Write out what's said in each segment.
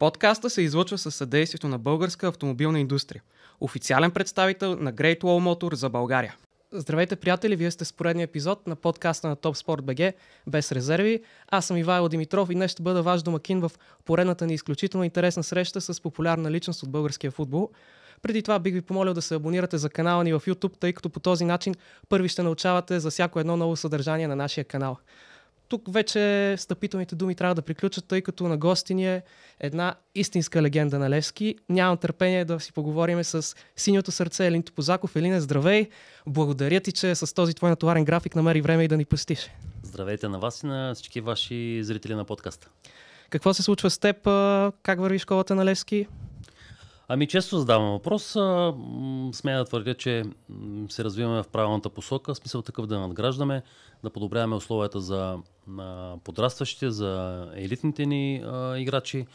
Подкаста се излъчва със съдействието на Българска автомобилна индустрия, официален представител на Great Wall Motor за България. Здравейте, приятели! Вие сте с поредния епизод на подкаста на Top Sport BG без резерви. Аз съм Ивайло Димитров и днес ще бъда ваш домакин в поредната ни изключително интересна среща с популярна личност от българския футбол. Преди това бих ви помолил да се абонирате за канала ни в YouTube, тъй като по този начин първи ще научавате за всяко едно ново съдържание на нашия канал тук вече стъпителните думи трябва да приключат, тъй като на гости ни е една истинска легенда на Левски. Нямам търпение да си поговорим с синьото сърце Елинто Позаков. Елине, здравей! Благодаря ти, че с този твой натоварен график намери време и да ни посетиш. Здравейте на вас и на всички ваши зрители на подкаста. Какво се случва с теб? Как върви школата на Левски? Ами често задавам въпрос. Смея да твърдя, че се развиваме в правилната посока, смисъл такъв да надграждаме, да подобряваме условията за подрастващите, за елитните ни играчи,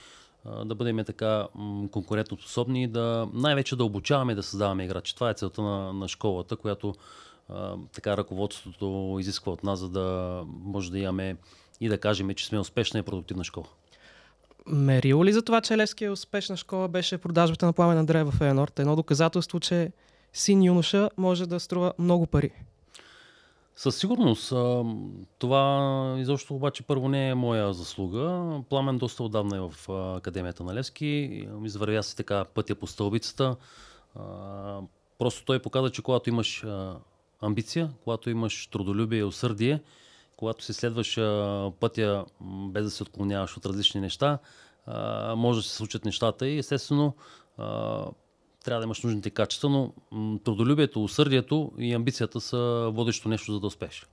да бъдем така конкурентоспособни и да най-вече да обучаваме и да създаваме играчи. Това е целта на, на школата, която така ръководството изисква от нас, за да може да имаме и да кажем, че сме успешна и продуктивна школа. Мерило ли за това, че Левски е успешна школа, беше продажбата на пламена древа в Енор? Едно доказателство, че син юноша може да струва много пари. Със сигурност. Това изобщо обаче първо не е моя заслуга. Пламен доста отдавна е в Академията на Левски. Извървя си така пътя по стълбицата. Просто той показа, че когато имаш амбиция, когато имаш трудолюбие и усърдие, когато си следваш пътя без да се отклоняваш от различни неща, може да се случат нещата и естествено трябва да имаш нужните качества, но трудолюбието, усърдието и амбицията са водещо нещо за да успееш.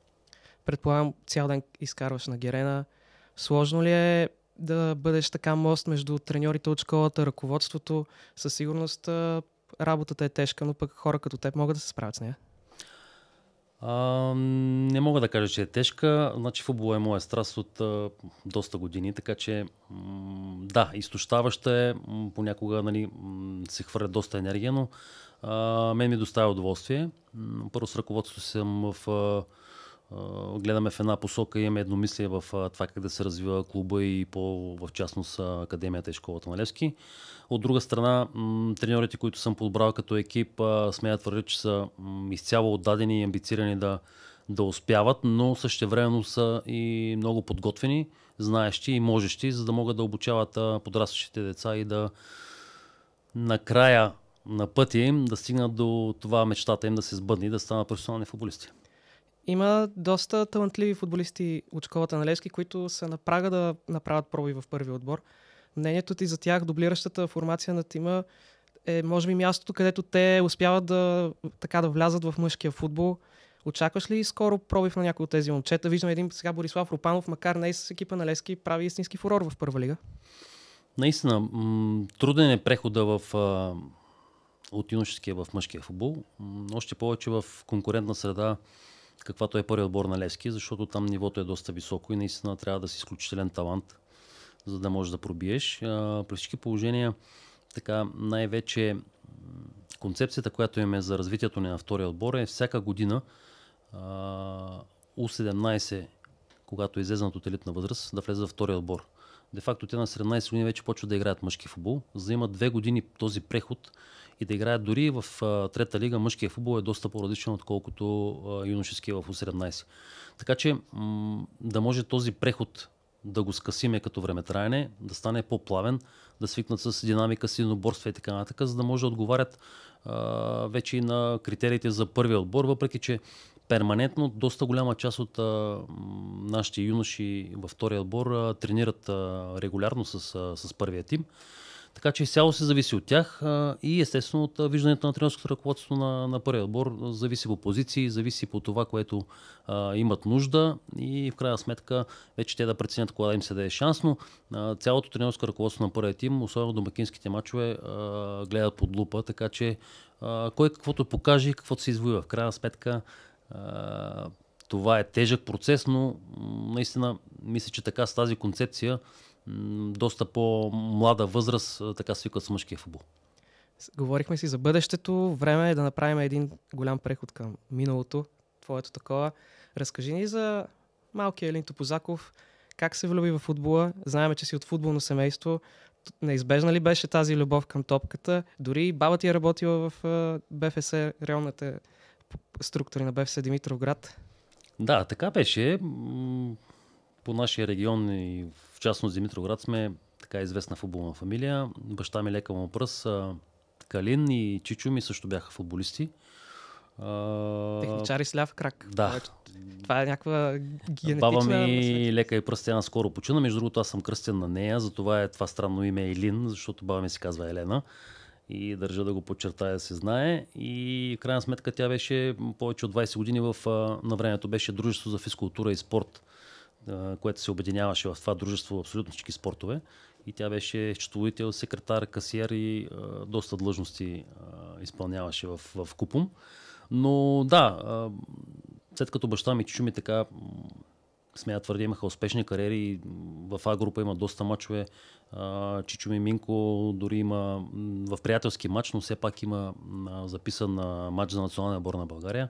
Предполагам, цял ден изкарваш на Герена. Сложно ли е да бъдеш така мост между треньорите от школата, ръководството? Със сигурност работата е тежка, но пък хора като теб могат да се справят с нея. А, не мога да кажа, че е тежка. Значи футбол е моя страст от а, доста години, така че м- да, изтощаваща е. Понякога нали, м- се хвърля доста енергия, но а, мен ми доставя удоволствие. Първо с ръководството съм в а, гледаме в една посока и имаме едномислие в това как да се развива клуба и по, в частност Академията и школата на Левски. От друга страна, треньорите, които съм подбрал като екип, смеят твърдя, че са изцяло отдадени и амбицирани да, да успяват, но същевременно са и много подготвени, знаещи и можещи, за да могат да обучават подрастващите деца и да накрая на пътя им да стигнат до това мечтата им да се сбъдни и да станат професионални футболисти. Има доста талантливи футболисти от школата на Левски, които са на прага да направят проби в първи отбор. Мнението ти за тях, дублиращата формация на тима, е може би мястото, където те успяват да, така, да влязат в мъжкия футбол. Очакваш ли скоро пробив на някои от тези момчета? Виждам един сега Борислав Рупанов, макар не и с екипа на Лески, прави истински фурор в първа лига. Наистина, м- труден е прехода в, а, от юношеския в мъжкия футбол. М- още повече в конкурентна среда каквато е първият отбор на Левски, защото там нивото е доста високо и наистина трябва да си изключителен талант, за да можеш да пробиеш. При всички положения, така най-вече концепцията, която имаме за развитието ни на втория отбор е всяка година У-17, когато е излезнат от елитна възраст, да влезе във втория отбор. Де факто те на 17 години вече почват да играят мъжки футбол, за да имат две години този преход, и да играят дори в трета лига мъжкия футбол е доста по-различен, отколкото юношеския в 18. Така че да може този преход да го скъсиме като времетраене, да стане по-плавен, да свикнат с динамика, с единоборство и така нататък, за да може да отговарят а, вече и на критериите за първия отбор, въпреки че перманентно доста голяма част от а, нашите юноши във втория отбор а, тренират а, регулярно с, а, с първия тим. Така че изцяло се зависи от тях и естествено от виждането на тренерското ръководство на, на първия отбор. Зависи по позиции, зависи по това, което а, имат нужда и в крайна сметка вече те да преценят кога да им се даде шанс, но а, цялото тренерско ръководство на първия тим, особено домакинските мачове, а, гледат под лупа, така че а, кой каквото покаже и каквото се извоюва. В крайна сметка а, това е тежък процес, но наистина мисля, че така с тази концепция доста по-млада възраст, така свикват с мъжкия футбол. Говорихме си за бъдещето. Време е да направим един голям преход към миналото, твоето такова. Разкажи ни за малкия Елин Топозаков, как се влюби в футбола. Знаем, че си от футболно семейство. Неизбежна ли беше тази любов към топката? Дори баба ти е работила в БФС, реалната структури на БФС Димитровград. Да, така беше. По нашия регион и в частност Димитроград сме така известна футболна фамилия. Баща ми лека му пръс, Калин и Чичо ми също бяха футболисти. Техничари с ляв крак. Да. Това е някаква генетична... Баба ми лека и пръстена скоро почина. Между другото, аз съм кръстен на нея, затова е това странно име Елин, защото баба ми се казва Елена. И държа да го подчертая, се знае. И в крайна сметка тя беше повече от 20 години в... На времето беше Дружество за физкултура и спорт което се обединяваше в това дружество абсолютно всички спортове. И тя беше счетоводител, секретар, касиер и а, доста длъжности а, изпълняваше в, в Купум. Но да, а, след като баща ми чичо ми така смея твърди, имаха успешни кариери. В А група има доста мачове. Чичо ми Минко дори има в приятелски матч, но все пак има записан матч за националния отбор на България.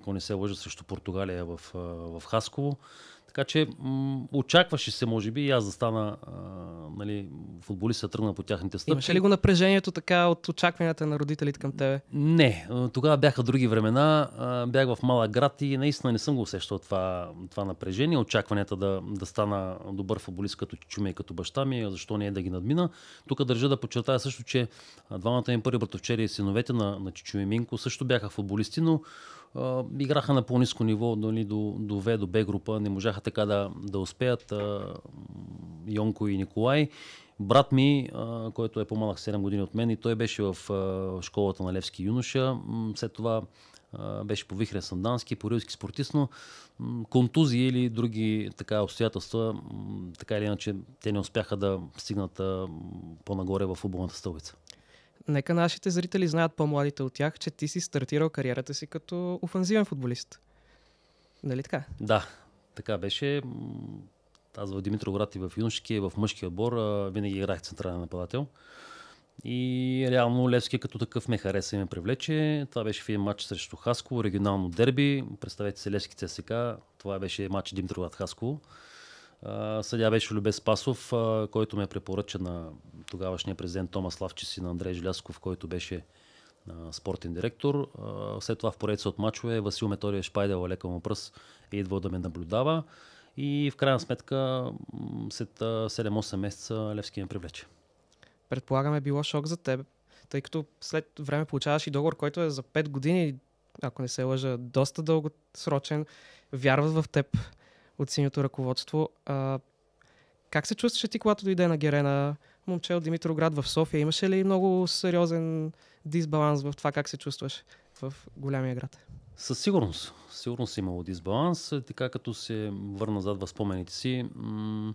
Ако не се лъжа срещу Португалия в, в Хасково. Така че м- очакваше се, може би, и аз да стана а, нали, футболист, тръгна по тяхните стъпки. Имаше ли го напрежението така от очакванията на родителите към тебе? Не, тогава бяха други времена, а, бях в малък град и наистина не съм го усещал това, това напрежение, очакванията да, да стана добър футболист като чуме и като баща ми, защо не е да ги надмина. Тук държа да подчертая също, че двамата ми първи братовчери и синовете на, на Чичуми Минко също бяха футболисти, но играха на по-низко ниво нали, до, до В, до Б група. Не можаха така да, да успеят а, Йонко и Николай. Брат ми, а, който е по-малък 7 години от мен, и той беше в а, школата на Левски юноша. След това а, беше по Вихрен Сандански, по Рилски спортист, но контузии или други така обстоятелства, така или иначе, те не успяха да стигнат а, по-нагоре в футболната стълбица нека нашите зрители знаят по-младите от тях, че ти си стартирал кариерата си като офанзивен футболист. Нали така? Да, така беше. Аз в Димитроград и в юношки, в мъжкия отбор винаги играх централен нападател. И реално Левски като такъв ме хареса и ме привлече. Това беше в един матч срещу Хасково, регионално дерби. Представете се Левски ЦСК. Това беше матч Димитроград Хасково. Съдя беше Любе Спасов, който ме препоръча на тогавашния президент Томас Лавчис и на Андрей Желясков, който беше спортен директор. След това в поредица от мачове Васил Метория Шпайдел, лека му пръст, е идвал да ме наблюдава. И в крайна сметка след 7-8 месеца Левски ме привлече. Предполагаме, е било шок за теб, тъй като след време получаваш и договор, който е за 5 години, ако не се лъжа, доста дългосрочен. Вярват в теб от синьото ръководство. А, как се чувстваше ти, когато дойде на Герена момче от Димитроград в София? Имаше ли много сериозен дисбаланс в това как се чувстваш в голямия град? Със сигурност. сигурност имало дисбаланс. Така като се върна зад в спомените си, м-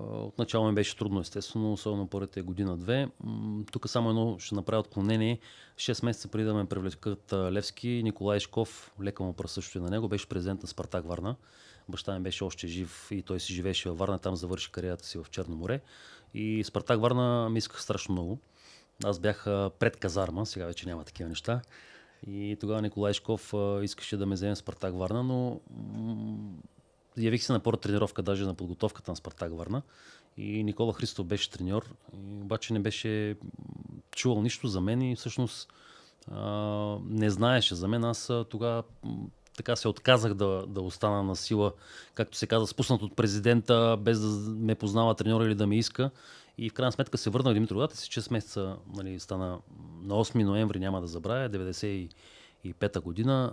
отначало ми беше трудно, естествено, особено първите година-две. тук само едно ще направя отклонение. 6 месеца преди да ме привлекат Левски, Николай Шков, лека му пръст също и на него, беше президент на Спартак Варна. Баща ми беше още жив и той си живееше във Варна, там завърши кариерата си в Черно море. И Спартак Варна ми исках страшно много. Аз бях пред казарма, сега вече няма такива неща. И тогава Николай Шков искаше да ме вземе Спартак Варна, но явих се на първа тренировка, даже на подготовката на Спартак Варна. И Никола Христов беше треньор, обаче не беше чувал нищо за мен и всъщност не знаеше за мен. Аз тогава така се отказах да, да остана на сила, както се каза, спуснат от президента, без да ме познава треньора или да ме иска. И в крайна сметка се върнах Димитровград и си 6 месеца нали, стана на 8 ноември, няма да забравя, 95-та година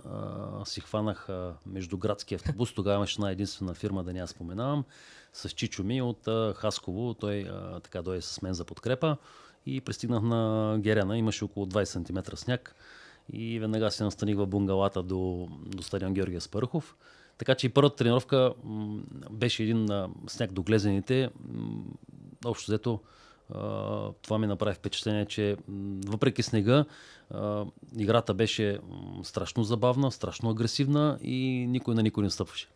а, си хванах а, междуградски автобус, тогава имаше една единствена фирма, да не я споменавам, с Чичо ми от а, Хасково, той а, така дойде с мен за подкрепа и пристигнах на Герена, имаше около 20 см сняг и веднага се настаних в бунгалата до, до стадион Георгия Спърхов. Така че и първата тренировка м, беше един на сняг до глезените. М, общо взето а, това ми направи впечатление, че м, въпреки снега а, играта беше страшно забавна, страшно агресивна и никой на никой не стъпваше.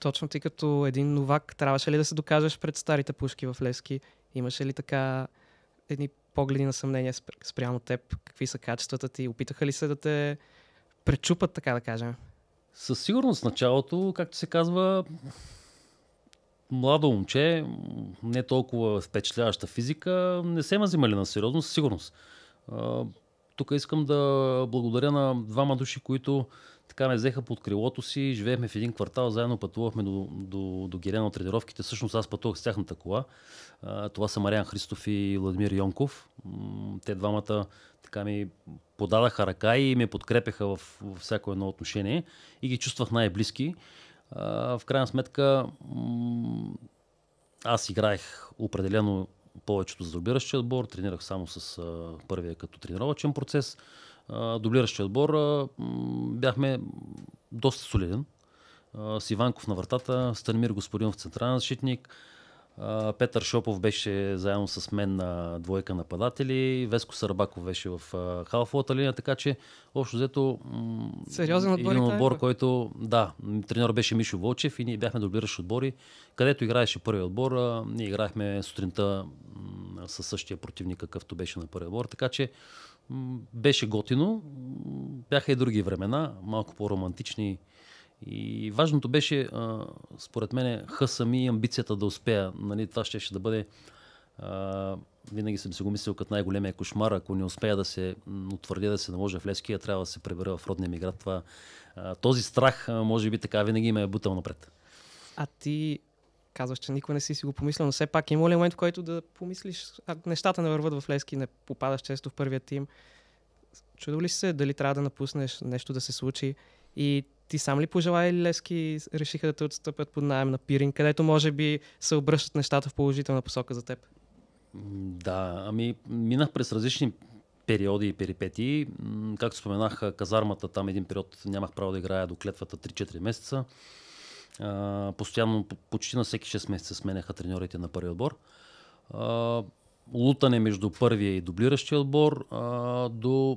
Точно ти като един новак, трябваше ли да се докажеш пред старите пушки в Левски? Имаше ли така едни погледи на съмнение спрямо теб? Какви са качествата ти? Опитаха ли се да те пречупат, така да кажем? Със сигурност началото, както се казва, младо момче, не толкова впечатляваща физика, не се ме взимали на сериозно, със сигурност. Тук искам да благодаря на двама души, които така ме взеха под крилото си. Живеехме в един квартал, заедно пътувахме до, до, до Гирена от тренировките. Всъщност аз пътувах с тяхната кола. Това са Мариан Христов и Владимир Йонков. Те двамата така ми подадаха ръка и ме подкрепяха в, в всяко едно отношение и ги чувствах най-близки. В крайна сметка аз играех определено повечето за дублиращия отбор, тренирах само с а, първия като тренировачен процес. А, дублиращия отбор а, бяхме доста солиден. А, с Иванков на вратата, Станимир Господинов централен защитник, Петър Шопов беше заедно с мен на двойка нападатели, Веско Сарбаков беше в халфовата линия, така че общо взето Сериозен отбор, един е отбор, е, който да, тренер беше Мишо Волчев и ние бяхме дублиращи отбори, където играеше първи отбор, ние играехме сутринта със същия противник, какъвто беше на първи отбор, така че беше готино, бяха и други времена, малко по-романтични, и важното беше, а, според мен, хъса ми и амбицията да успея. Нали, това ще, ще да бъде... А, винаги съм си го мислил като най-големия кошмар. Ако не успея да се утвърдя да се наложа в я трябва да се пребера в родния ми град. Това, а, този страх, а, може би така, винаги ме е бутал напред. А ти казваш, че никога не си си го помислил, но все пак има ли момент, в който да помислиш, ако нещата не върват в Лески, не попадаш често в първия тим, чудо ли се дали трябва да напуснеш, нещо да се случи и ти сам ли пожелай или Левски решиха да те отстъпят под найем на Пирин, където може би се обръщат нещата в положителна посока за теб? Да, ами минах през различни периоди и перипети. Както споменах, казармата там един период нямах право да играя до клетвата 3-4 месеца. постоянно, почти на всеки 6 месеца сменяха треньорите на първи отбор. лутане между първия и дублиращия отбор до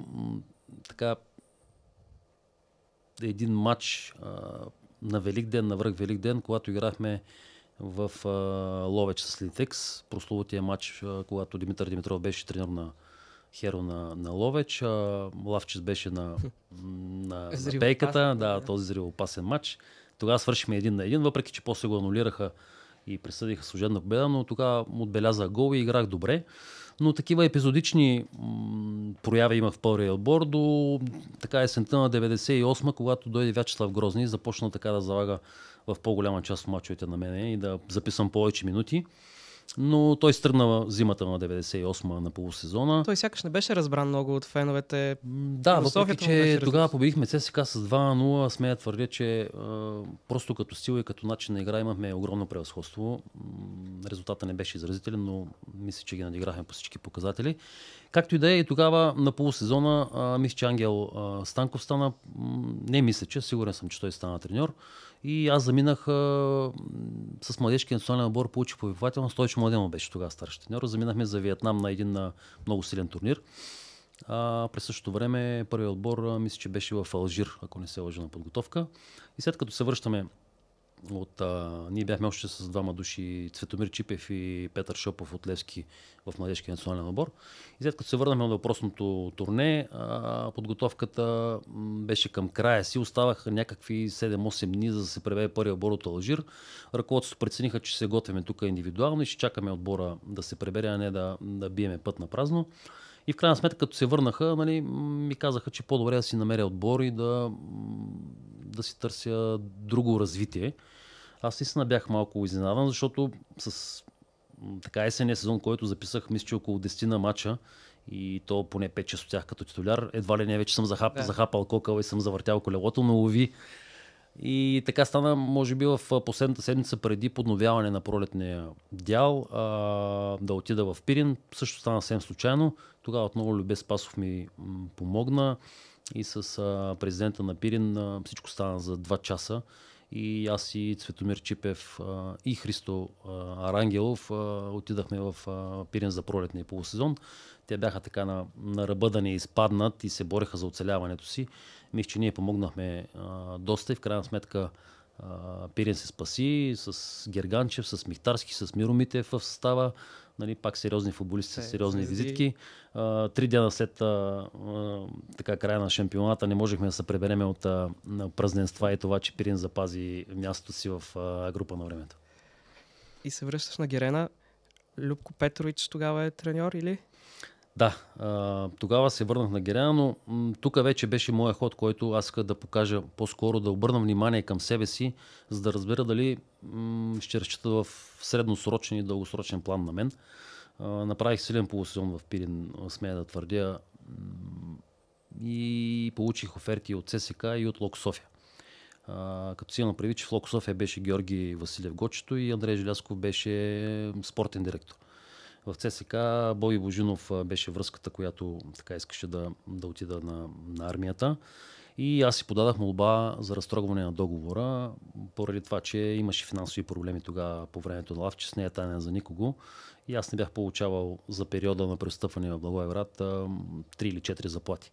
така един матч а, на Велик ден, на връх Велик ден, когато играхме в а, Ловеч с Литекс, прословутия матч, а, когато Димитър Димитров беше тренер на Херо на, на Ловеч, а, Лавчес беше на, на, на пейката, да, този зривоопасен матч. Тогава свършихме един на един, въпреки че после го анулираха и присъдиха служебна победа, но тогава отбеляза гол и играх добре но такива епизодични прояви има в първия отбор до така е есента на 98 когато дойде Вячеслав Грозни и започна така да залага в по-голяма част от мачовете на мене и да записвам повече минути но той стръгна зимата на 98-ма на полусезона. Той сякаш не беше разбран много от феновете. Да, въпреки че тогава победихме ЦСКА с 2-0, смея твърдя, че а, просто като сила и като начин на игра имахме огромно превъзходство. Резултата не беше изразителен, но мисля, че ги надиграхме по всички показатели. Както и да е, и тогава на полусезона мисля, че Ангел а, Станков стана, не мисля, че сигурен съм, че той стана треньор. И аз заминах а, с младежкия национален отбор, получих повиквателно. Стойче Младенов беше тогава старши треньор. Заминахме за Виетнам на един а, много силен турнир. А, през същото време първият отбор, а, мисля, че беше в Алжир, ако не се лъжа на подготовка. И след като се връщаме от, а, ние бяхме още с двама души, Цветомир Чипев и Петър Шопов от Левски в Младежкия национален набор. И след като се върнахме на въпросното турне, а, подготовката беше към края си. Оставаха някакви 7-8 дни, за да се превее първия отбор от Алжир. Ръководството прецениха, че се готвиме тук индивидуално и ще чакаме отбора да се пребере, а не да, да биеме път на празно. И в крайна сметка, като се върнаха, нали, ми казаха, че по-добре да си намеря отбор и да, да си търся друго развитие. Аз наистина бях малко изненадан, защото с така есенния сезон, който записах, мисля, че около 10 на мача и то поне 5-6 от тях като титуляр. Едва ли не вече съм захап, да. захапал кокала и съм завъртял колелото, но лови. И така стана, може би, в последната седмица преди подновяване на пролетния дял а, да отида в Пирин. Също стана съвсем случайно. Тогава отново Любе Спасов ми помогна и с а, президента на Пирин а, всичко стана за 2 часа и аз и Цветомир Чипев и Христо Арангелов отидахме в Пирин за пролетния полусезон. Те бяха така на, на ръба да не изпаднат и се бореха за оцеляването си. Мисля, че ние помогнахме доста и в крайна сметка Пирин се спаси с Герганчев, с Михтарски, с Миромите в състава нали, пак сериозни футболисти с е, сериозни визитки. А, три дена след а, а, така, края на шампионата не можехме да се пребереме от а, празненства и това, че Пирин запази мястото си в а, група на времето. И се връщаш на Герена. Любко Петрович тогава е треньор или? Да, тогава се върнах на Геряна, но тук вече беше моя ход, който аз исках да покажа по-скоро, да обърна внимание към себе си, за да разбера дали ще разчита в средносрочен и дългосрочен план на мен. направих силен полусезон в Пирин, смея да твърдя, и получих оферти от ССК и от Лок София. като си имам че в Лок София беше Георги Василев Гочето и Андрей Желясков беше спортен директор. В ЦСК Боби Божинов беше връзката, която така искаше да, да отида на, на армията. И аз си подадах молба за разтрогване на договора, поради това, че имаше финансови проблеми тогава по времето на Лавче, с нея е тайна за никого. И аз не бях получавал за периода на престъпване в Благоеврат 3 или 4 заплати.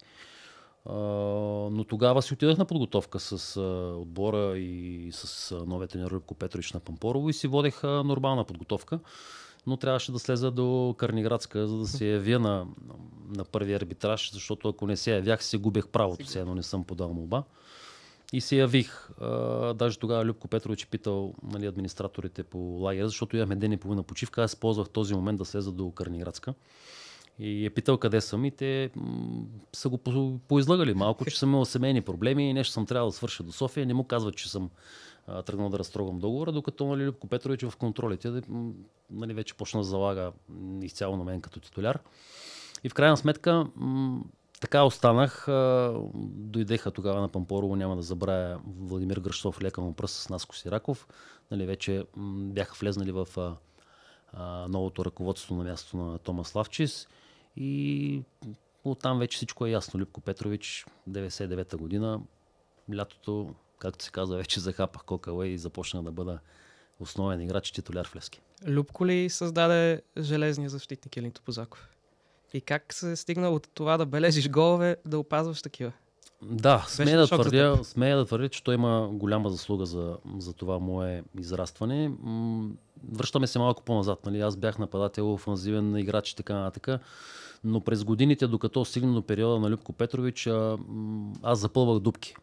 Но тогава си отидах на подготовка с отбора и с новия тренер Рубко Петрович на Пампорово и си водех нормална подготовка но трябваше да слеза до Карниградска, за да се явя на, на първи арбитраж, защото ако не се явях, се губех правото си, едно не съм подал молба. И се явих. даже тогава Любко Петрович е питал нали, администраторите по лагера, защото имахме ден и половина почивка. Аз ползвах този момент да слеза до Карниградска. И е питал къде съм и те м- са го по- поизлагали малко, че съм имал семейни проблеми и нещо съм трябвало да свърша до София. Не му казват, че съм тръгнал да разтрогам договора, докато нали, Любко Петрович в контролите нали, вече почна да залага изцяло на мен като титуляр. И в крайна сметка така останах. дойдеха тогава на Пампорово, няма да забравя Владимир Гръщов, лека му пръст с Наско Сираков. Нали, вече бяха влезнали в новото ръководство на място на Томас Лавчис И оттам вече всичко е ясно. Любко Петрович, 99-та година, лятото както се казва, вече захапах кокала и започна да бъда основен играч и титуляр в Левски. Любко ли създаде железния защитник Елинто Позаков? И как се е стигнал от това да бележиш голове, да опазваш такива? Да, смея да, твърдя, смея да твърдя, че той има голяма заслуга за, за това мое израстване. връщаме се малко по-назад. Нали? Аз бях нападател, офанзивен играч и така нататък. Но през годините, докато стигна до периода на Любко Петрович, аз запълвах дупки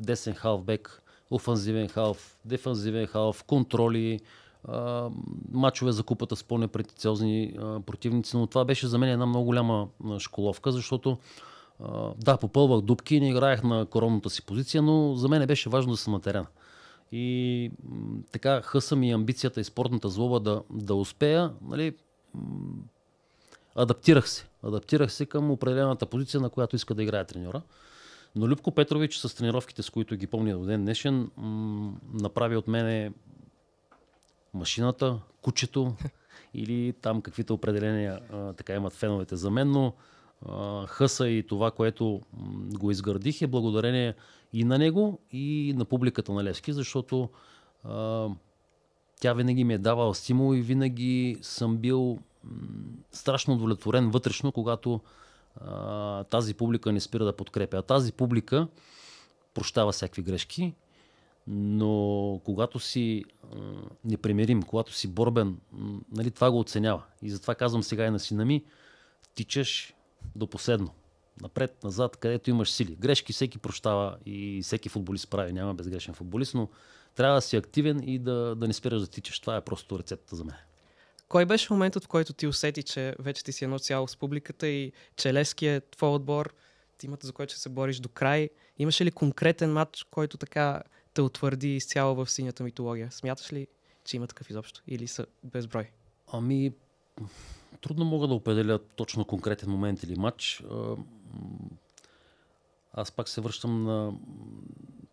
десен халфбек, офанзивен халф, дефанзивен халф, контроли, мачове за купата с по непретициозни противници, но това беше за мен една много голяма школовка, защото да, попълвах дубки и не играех на коронната си позиция, но за мен беше важно да съм на терена. И така хъса и амбицията и спортната злоба да, да успея. Нали, адаптирах се. Адаптирах се към определената позиция, на която иска да играе треньора. Но Любко Петрович с тренировките, с които ги помня до ден днешен, м- направи от мене машината, кучето или там каквито определения а, така имат феновете за мен, но а, хъса и това, което го изградих е благодарение и на него, и на публиката на Левски, защото а, тя винаги ми е давала стимул и винаги съм бил м- страшно удовлетворен вътрешно, когато тази публика не спира да подкрепя. А тази публика прощава всякакви грешки, но когато си а, непримирим, когато си борбен, нали, това го оценява. И затова казвам сега и на сина ми, тичаш до последно. Напред, назад, където имаш сили. Грешки всеки прощава и всеки футболист прави. Няма безгрешен футболист, но трябва да си активен и да, да не спираш да тичаш. Това е просто рецептата за мен. Кой беше моментът, в който ти усети, че вече ти си едно цяло с публиката и че Лески е твой отбор, тимата, за който ще се бориш до край? Имаше ли конкретен матч, който така те утвърди изцяло в синята митология? Смяташ ли, че има такъв изобщо? Или са безброй? Ами, трудно мога да определя точно конкретен момент или матч. Аз пак се връщам на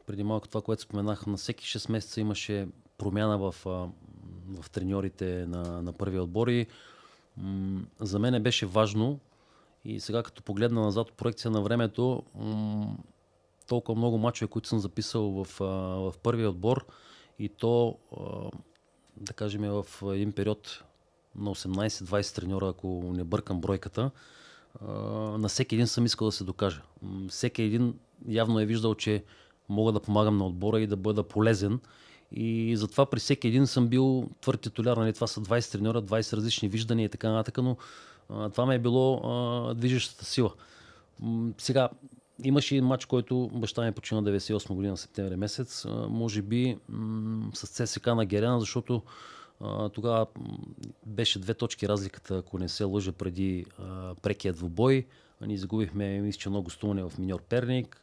преди малко това, което споменах. На всеки 6 месеца имаше промяна в в треньорите на, на първия отбор и м- за мен беше важно и сега като погледна назад проекция на времето, м- толкова много мачове, които съм записал в, в първия отбор и то, да кажем, в един период на 18-20 треньора, ако не бъркам бройката, на всеки един съм искал да се докажа. Всеки един явно е виждал, че мога да помагам на отбора и да бъда полезен. И затова при всеки един съм бил твърд титуляр. Нали? Това са 20 треньора, 20 различни виждания и така нататък, но а, това ме е било а, движещата сила. М- сега, имаше един матч, който баща ми е почина 98 година, септември месец. А, може би м- с ЦСК на Герена, защото а, тогава беше две точки разликата, ако не се лъжа преди а, прекия двубой. Ние загубихме, мисля, много гостуване в Миньор Перник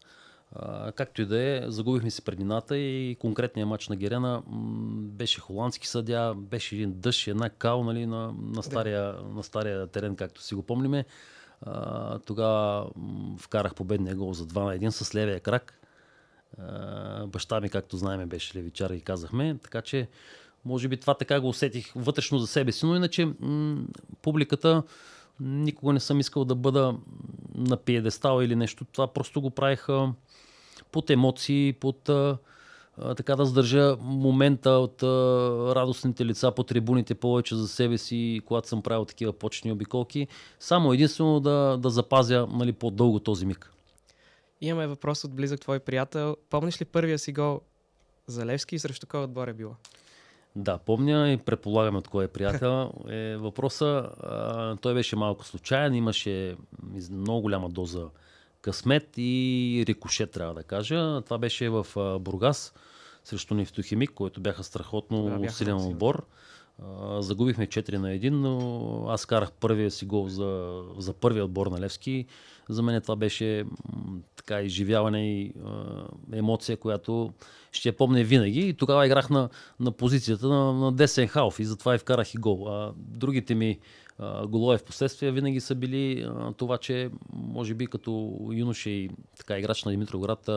както и да е, загубихме си предината и конкретният матч на Герена беше холандски съдя, беше един дъжд, една кал нали, на, на, стария, на стария терен, както си го помниме. тогава вкарах победния гол за 2 на 1 с левия крак. баща ми, както знаем, беше левичар и казахме. Така че, може би това така го усетих вътрешно за себе си, но иначе м- публиката никога не съм искал да бъда на пиедестал или нещо. Това просто го правиха под емоции, под а, така да задържа момента от а, радостните лица по трибуните повече за себе си, когато съм правил такива почни обиколки. Само единствено да, да запазя нали, по-дълго този миг. Имаме въпрос от близък твой приятел. Помниш ли първия си гол за Левски и срещу кой отбор е било? Да, помня и предполагам от кой е приятел. Е, въпроса, а, той беше малко случайен, имаше много голяма доза късмет и рикошет, трябва да кажа. Това беше в Бургас срещу Нефтохимик, който бяха страхотно да, силен отбор. Загубихме 4 на 1, но аз карах първия си гол за, за първия отбор на Левски. За мен това беше така изживяване и емоция, която ще я помня винаги. И тогава играх на, на позицията на, на десен халф и затова и вкарах и гол. А другите ми голове в последствие винаги са били това, че може би като юноша и така играч на Димитроград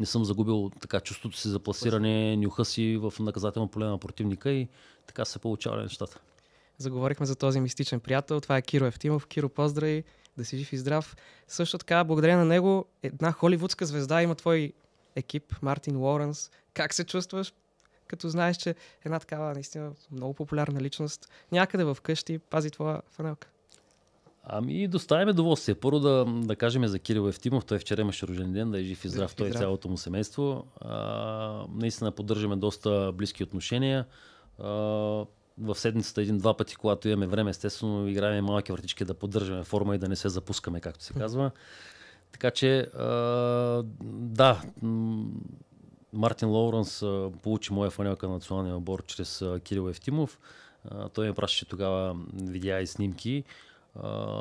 не съм загубил така чувството си за пласиране, нюха си в наказателно поле на противника и така се получавали нещата. Заговорихме за този мистичен приятел. Това е Киро Евтимов. Киро, поздрави! Да си жив и здрав. Също така, благодаря на него, една холивудска звезда има твой екип, Мартин Лоренс. Как се чувстваш? като знаеш, че една такава наистина много популярна личност някъде в къщи пази твоя фанелка? Ами, доставяме доволствие. Първо да, да кажем за Кирил Евтимов. Той вчера имаше рожден ден, да е жив и здрав, той и цялото му семейство. А, наистина поддържаме доста близки отношения. А, в седмицата един-два пъти, когато имаме време, естествено, играем малки вратички да поддържаме форма и да не се запускаме, както се казва. Така че, а, да, Мартин Лоуренс получи моя фанелка на националния отбор чрез Кирил Евтимов. той ме пращаше тогава видеа и снимки.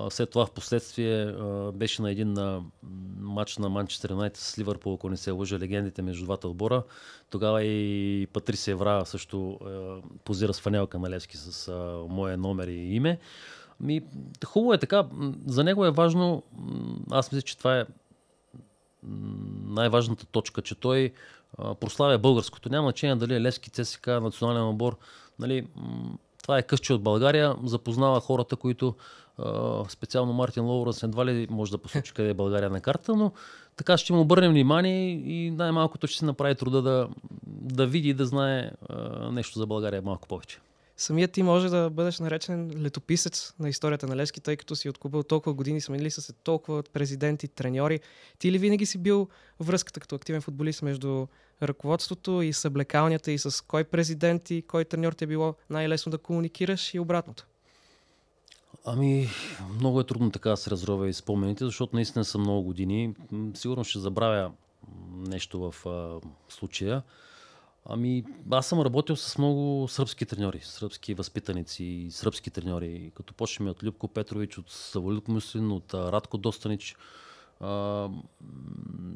след това в последствие беше на един матч на Манчестър Юнайтед с Ливърпул, ако не се лъжа, легендите между двата отбора. Тогава и Патрис Евра също позира с фанелка на Левски с моя номер и име. Ми, хубаво е така. За него е важно. Аз мисля, че това е най-важната точка, че той прославя българското. Няма значение дали е Левски, ЦСК, национален набор. Нали, това е къщи от България. Запознава хората, които специално Мартин Лоуренс едва ли може да посочи къде е България на карта, но така ще му обърнем внимание и най-малкото ще си направи труда да, да види и да знае нещо за България малко повече самият ти може да бъдеш наречен летописец на историята на Левски, тъй като си откупил толкова години, сменили са се толкова президенти, треньори. Ти ли винаги си бил връзката като активен футболист между ръководството и съблекалнията и с кой президент и кой треньор ти е било най-лесно да комуникираш и обратното? Ами, много е трудно така да се разровя и спомените, защото наистина са много години. Сигурно ще забравя нещо в а, случая. Ами, аз съм работил с много сръбски треньори, сръбски възпитаници, сръбски треньори, като почнем от Любко Петрович, от Саволюк Мюслин, от Радко Достанич. А,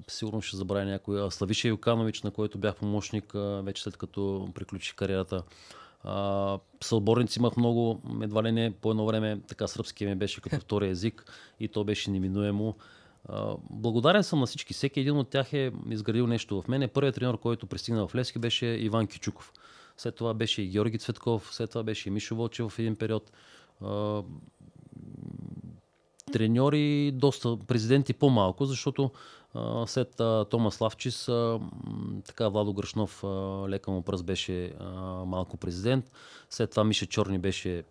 сигурно ще забравя някой. Славиша Юканович, на който бях помощник вече след като приключи кариерата. А, имах много, едва ли не по едно време така сръбски ми беше като втори език и то беше неминуемо. Благодарен съм на всички. Всеки един от тях е изградил нещо в мене. Първият тренер, който пристигна в Левски, беше Иван Кичуков. След това беше и Георги Цветков, след това беше и Мишо Вълчев в един период. Треньори, доста президенти по-малко, защото след Томас Лавчис, така Владо Грашнов лека му пръст беше малко президент. След това Миша Чорни беше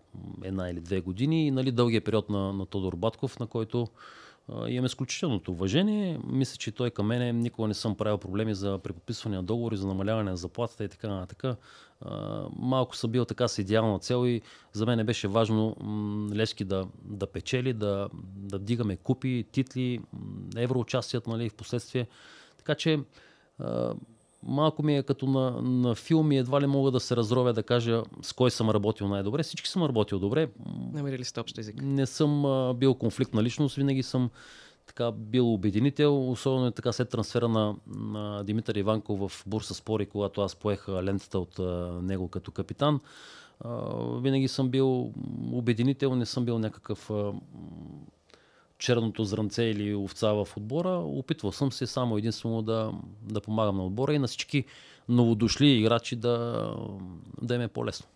една или две години и нали, дългия период на, на Тодор Батков, на който имам изключителното уважение. Мисля, че той към мене никога не съм правил проблеми за преподписване на договори, за намаляване на заплатата и така нататък. Малко съм бил така с идеална цел и за мен беше важно Лески да, да печели, да, да вдигаме купи, титли, евроучастият нали, в последствие. Така че малко ми е като на, на филми, едва ли мога да се разровя да кажа с кой съм работил най-добре. Всички съм работил добре. Намерили сте общ език? Не съм а, бил конфликт на личност, винаги съм така бил обединител, особено е така след трансфера на, на Димитър Иванков в Бурса Спори, когато аз поех лентата от а, него като капитан. А, винаги съм бил обединител, не съм бил някакъв а, черното зранце или овца в отбора. Опитвал съм се само единствено да, да помагам на отбора и на всички новодошли играчи да, да им е по-лесно.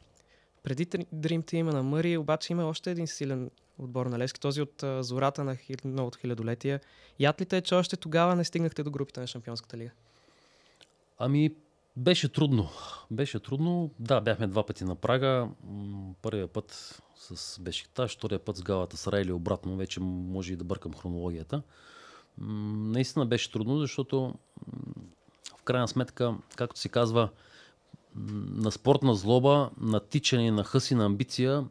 Преди Dream Team на Мъри обаче има още един силен отбор на Левски, този от зората на хил... от хилядолетия. Ятлите е, че още тогава не стигнахте до групите на Шампионската лига? Ами, беше трудно. Беше трудно. Да, бяхме два пъти на Прага. Първия път с Бешикташ, втория път с Галата Сара или обратно. Вече може и да бъркам хронологията. Наистина беше трудно, защото в крайна сметка, както се казва, на спортна злоба, на тичане, на хъси, на амбиция,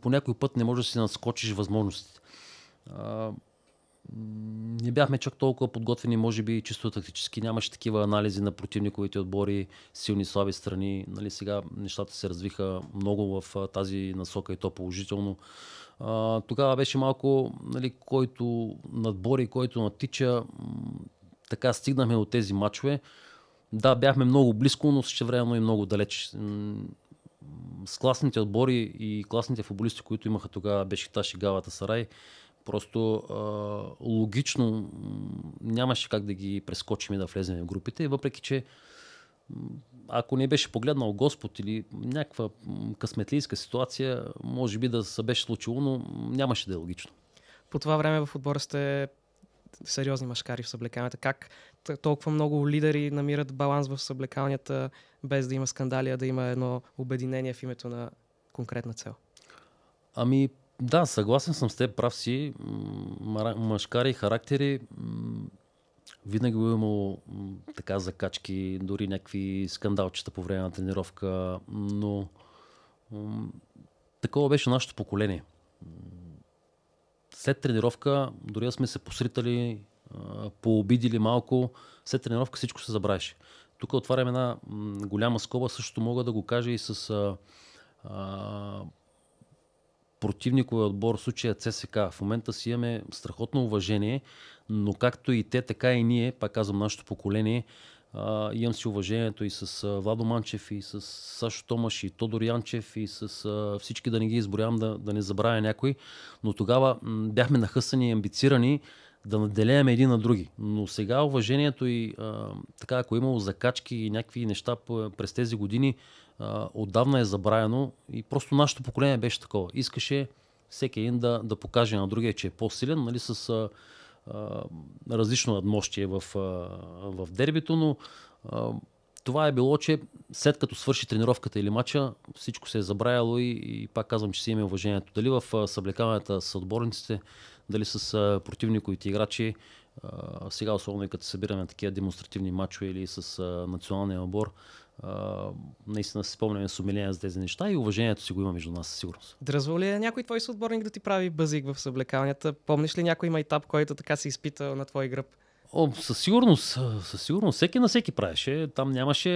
по някой път не можеш да си наскочиш възможностите не бяхме чак толкова подготвени, може би чисто тактически. Нямаше такива анализи на противниковите отбори, силни, слаби страни. Нали, сега нещата се развиха много в тази насока и то положително. А, тогава беше малко, нали, който надбори, който натича. Така стигнахме до тези матчове. Да, бяхме много близко, но същевременно и много далеч с класните отбори и класните футболисти, които имаха тогава беше Таши Галата Сарай, Просто а, логично нямаше как да ги прескочим и да влезем в групите, въпреки че ако не беше погледнал Господ или някаква късметлийска ситуация, може би да се беше случило, но нямаше да е логично. По това време в отбора сте сериозни машкари в съблекалнята. Как толкова много лидери намират баланс в съблекалнята, без да има скандали, а да има едно обединение в името на конкретна цел? Ами, да, съгласен съм с теб, прав си. Машкари и характери винаги го е имало така закачки, дори някакви скандалчета по време на тренировка, но такова беше нашето поколение. След тренировка, дори да сме се посритали, пообидили малко, след тренировка всичко се забравяше. Тук отварям една голяма скоба, също мога да го кажа и с противниковия отбор, в случая ЦСК. В момента си имаме страхотно уважение, но както и те, така и ние, пак казвам нашето поколение, а, имам си уважението и с Владо Манчев, и с Сашо Томаш, и Тодор Янчев, и с а, всички да не ги изборявам, да, да не забравя някой. Но тогава м- бяхме нахъсани и амбицирани да наделееме един на други. Но сега уважението и а, така, ако е имало закачки и някакви неща през тези години, а, отдавна е забравено и просто нашето поколение беше такова. Искаше всеки един да, да покаже на другия, че е по-силен, нали, с а, а, различно надмощие в, а, в дербито, но а, това е било, че след като свърши тренировката или мача, всичко се е забравяло и, и пак казвам, че си имаме уважението. Дали в съблекаванията с отборниците, дали с противниковите играчи, а, сега особено и като събираме такива демонстративни мачове или с а, националния отбор, а, наистина се спомняме с умиление за тези неща и уважението си го има между нас със сигурност. Дръзвал ли е някой твой съотборник да ти прави базик в съблекалнята? Помниш ли някой майтап, който така се изпита на твой гръб? О, със сигурност, със сигурност. Всеки на всеки правеше. Там нямаше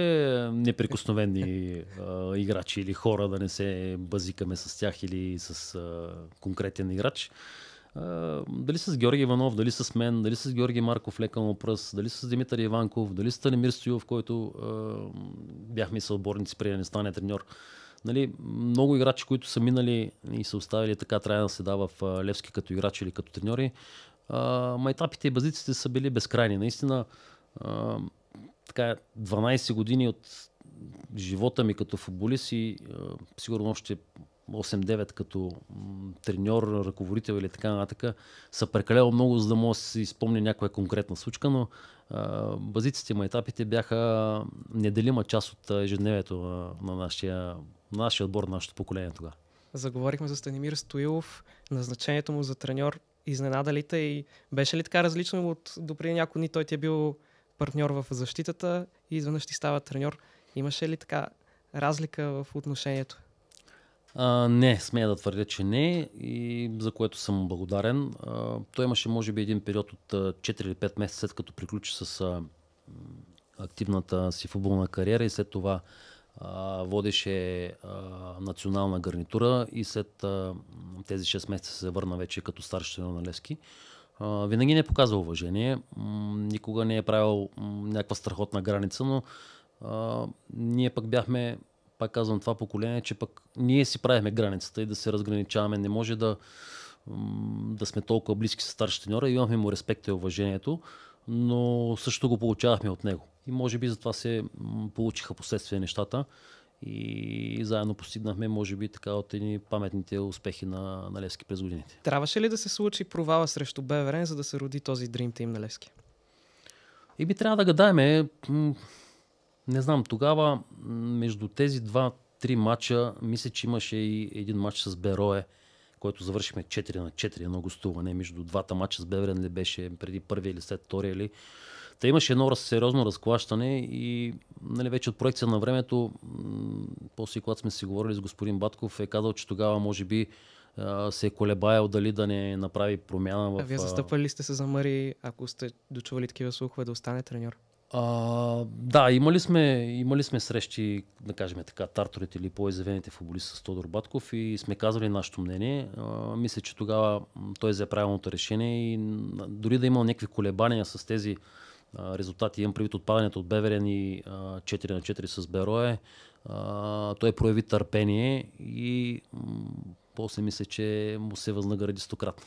неприкосновени а, играчи или хора да не се базикаме с тях или с а, конкретен играч дали с Георги Иванов, дали с мен, дали с Георги Марков, лека му пръс, дали с Димитър Иванков, дали с Танимир Стоилов, който е, бяхме съотборници при да не стане треньор. Нали, много играчи, които са минали и са оставили така трайна седа в Левски като играчи или като треньори, майтапите и базиците са били безкрайни. Наистина, а, така, 12 години от живота ми като футболист и а, сигурно още 8-9 като треньор, ръководител или така нататък, са прекалено много, за да може да си спомня някоя конкретна случка, но а, базиците му етапите бяха неделима част от ежедневието на, на нашия, отбор, на нашето поколение тогава. Заговорихме за Станимир Стоилов, назначението му за треньор, изненадалите и беше ли така различно от допреди няколко дни той ти е бил партньор в защитата и изведнъж ти става треньор? Имаше ли така разлика в отношението? А, не, смея да твърдя, че не, и за което съм благодарен. А, той имаше, може би, един период от 4 или 5 месеца, след като приключи с а, активната си футболна кариера и след това а, водеше а, национална гарнитура и след а, тези 6 месеца се върна вече като старши на Левски. А, винаги не е показвал уважение, м- никога не е правил м- някаква страхотна граница, но а, ние пък бяхме пак казвам това поколение, че пък ние си правихме границата и да се разграничаваме. Не може да, да сме толкова близки с старшите нора. Имахме му респекта и уважението, но също го получавахме от него. И може би затова се получиха последствия нещата и заедно постигнахме, може би, така от едни паметните успехи на, на Левски през годините. Трябваше ли да се случи провала срещу БВР, за да се роди този Dream Team на Левски? И би трябва да гадаеме. Не знам, тогава между тези два-три матча, мисля, че имаше и един матч с Берое, който завършихме 4 на 4 на гостуване. Между двата мача с Беверен ли беше преди първия или след втория ли. Та имаше едно сериозно разклащане и нали, вече от проекция на времето, после когато сме си говорили с господин Батков, е казал, че тогава може би се е колебаял дали да не направи промяна в... А вие застъпвали сте се за Мари, ако сте дочували такива слухове, да остане треньор? А, да, имали сме, имали сме срещи, да кажем така, тарторите или по-изявените футболисти с Тодор Батков и сме казали нашето мнение. А, мисля, че тогава той взе правилното решение и дори да е имал някакви колебания с тези а, резултати, имам предвид отпадането от Беверен и а, 4 на 4 с Берое, а, той прояви търпение и м- после мисля, че му се възнагради стократно.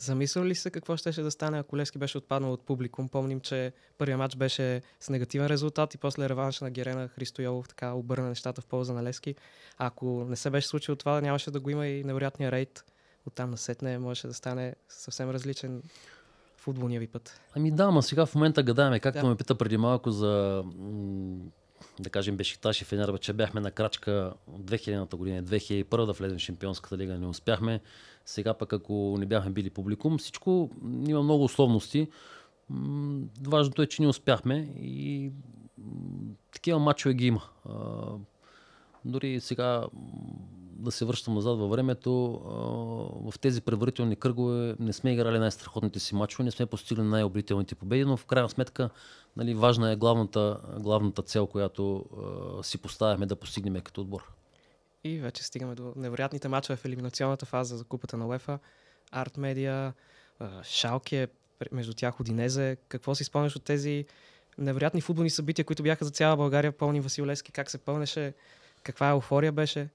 Замислил ли се какво щеше да стане, ако Левски беше отпаднал от публикум? Помним, че първият матч беше с негативен резултат и после реванш на Герена Йолов така обърна нещата в полза на Левски. Ако не се беше случило това, нямаше да го има и невероятния рейд. Оттам сетне, можеше да стане съвсем различен футболния ви път. Ами да, ма сега в момента гадаме, както да. ме пита преди малко за да кажем Бешикташ и че бяхме на крачка от 2000-та година, 2001 да влезем в Шампионската лига, не успяхме. Сега пък ако не бяхме били публикум, всичко има много условности. Важното е, че не успяхме и такива матчове ги има. Дори сега да се връщам назад във времето, в тези предварителни кръгове не сме играли най-страхотните си мачове, не сме постигли най-обрителните победи, но в крайна сметка нали, важна е главната, главната цел, която си поставяме да постигнем като отбор. И вече стигаме до невероятните мачове в елиминационната фаза за купата на УЕФА. Арт Медиа, Шалке, между тях Одинезе. Какво си спомняш от тези невероятни футболни събития, които бяха за цяла България, пълни Василевски, как се пълнеше, каква еуфория беше?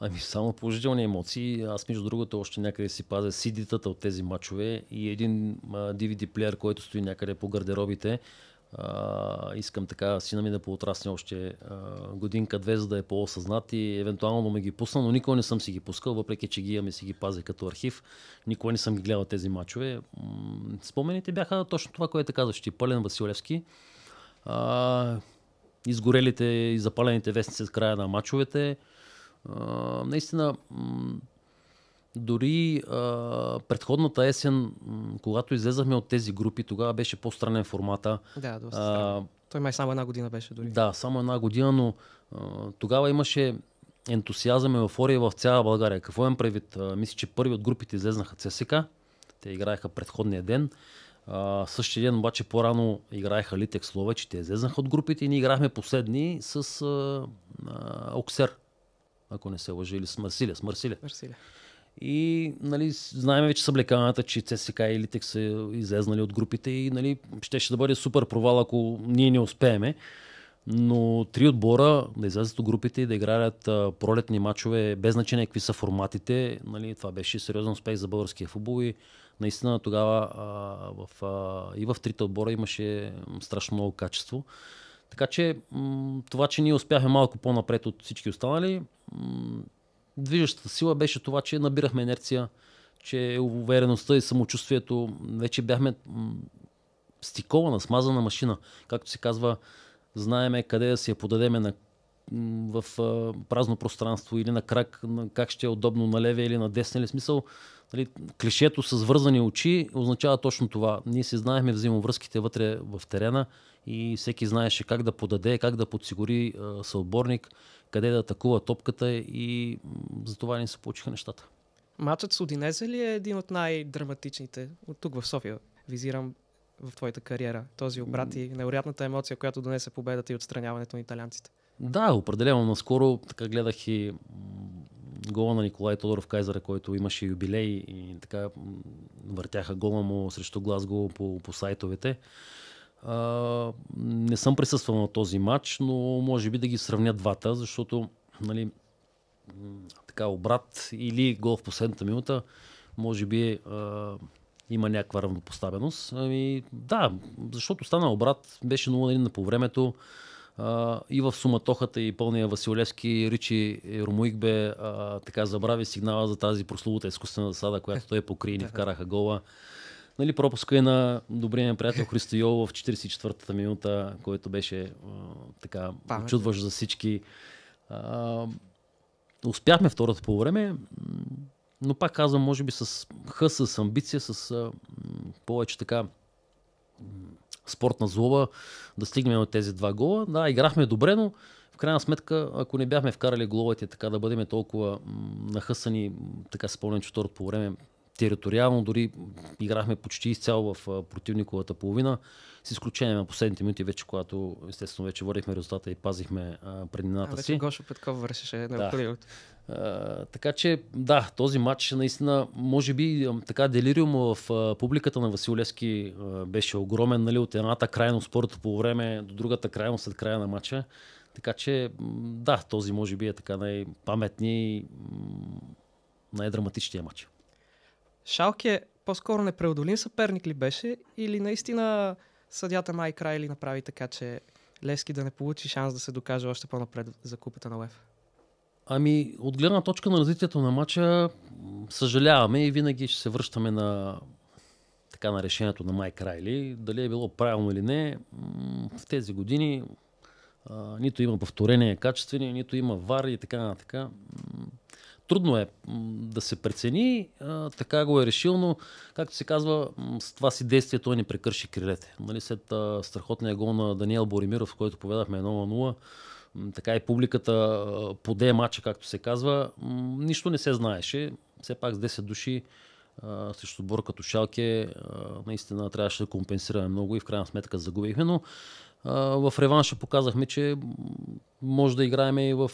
Ами само положителни емоции. Аз между другото още някъде си пазя сидитата от тези мачове и един DVD плеер, който стои някъде по гардеробите а, искам така сина ми да поотрасне още а, годинка-две, за да е по-осъзнат и евентуално ме ги пусна, но никога не съм си ги пускал, въпреки че ги имам и си ги пазя като архив. Никога не съм ги гледал тези мачове. Спомените бяха точно това, което казваш ти, Пълен Василевски. А, изгорелите и запалените вестници с края на мачовете. А, наистина, дори а, предходната есен, когато излезахме от тези групи, тогава беше по-странен формата. Да, доста А, Той май само една година беше дори. Да, само една година, но а, тогава имаше ентусиазъм и еуфория в цяла България. Какво имам правит? мисля, че първи от групите излезнаха ЦСК. Те играеха предходния ден. А, същия ден обаче по-рано играеха Слове, че те излезнаха от групите и ние играхме последни с а, а, Оксер, ако не се лъжи, или с Марсилия. С Марсилия. Марсилия. И нали, знаем вече съблеканата, че ЦСК и Литек са излезнали от групите и нали, ще, ще да бъде супер провал, ако ние не успееме. Но три отбора да излязат от групите и да играят а, пролетни матчове, без значение какви са форматите, нали, това беше сериозен успех за българския футбол и наистина тогава а, в, а, и в трите отбора имаше страшно много качество. Така че това, че ние успяхме малко по-напред от всички останали, движещата сила беше това, че набирахме инерция, че увереността и самочувствието вече бяхме стикована, смазана машина. Както се казва, знаеме къде да си я подадеме на в празно пространство или на крак, как ще е удобно на левия или на десен, или е смисъл. Нали, клишето с вързани очи означава точно това. Ние си знаехме взаимовръзките вътре в терена и всеки знаеше как да подаде, как да подсигури съотборник, къде да атакува топката и за това ни се получиха нещата. Матчът с Одинезе ли е един от най-драматичните от тук в София? Визирам в твоята кариера, този обрат и невероятната емоция, която донесе победата и отстраняването на италянците. Да, определено. Наскоро така гледах и гола на Николай Тодоров Кайзера, който имаше юбилей и така въртяха гола му срещу Глазго по, по сайтовете. А, не съм присъствал на този матч, но може би да ги сравня двата, защото нали, така обрат или гол в последната минута, може би а, има някаква равнопоставеност. Ами, да, защото стана обрат, беше 0 на по времето. Uh, и в суматохата и пълния Василевски, Ричи Ромуик бе uh, така забрави сигнала за тази прословута изкуствена засада, която той покри и не вкараха гола. Нали, пропуска е на добрия ми приятел Христо Йол в 44-та минута, който беше а, така Памет. за всички. А, успяхме второто по време, но пак казвам, може би с хъс, с амбиция, с а, повече така спортна злоба да стигнем от тези два гола. Да, играхме добре, но в крайна сметка, ако не бяхме вкарали головете така да бъдем толкова нахъсани, така спомням, че второто по време териториално дори играхме почти изцяло в противниковата половина, с изключение на последните минути, вече когато естествено вече водихме резултата и пазихме а, преднината а, вече си. Гошо Петков вършеше на Да. А, така че да, този матч наистина, може би така делириум в а, публиката на Васил Левски а, беше огромен, нали, от едната крайност спорта по време до другата крайност след края на матча. Така че да, този може би е така най-паметни най-драматичният матч. Шалке е по-скоро непреодолим съперник ли беше или наистина съдята май Крайли направи така, че Левски да не получи шанс да се докаже още по-напред за купата на Лев? Ами, от гледна точка на развитието на матча, съжаляваме и винаги ще се връщаме на така на решението на Майк Райли. Дали е било правилно или не, в тези години а, нито има повторение качествени, нито има вар и така нататък трудно е да се прецени, така го е решил, но както се казва, с това си действие той не прекърши крилете. Нали, след страхотния гол на Даниел Боримиров, който поведахме 1 0 така и публиката поде мача, както се казва, нищо не се знаеше. Все пак с 10 души срещу отбор като Шалке наистина трябваше да компенсираме много и в крайна сметка загубихме, но в реванша показахме, че може да играем и в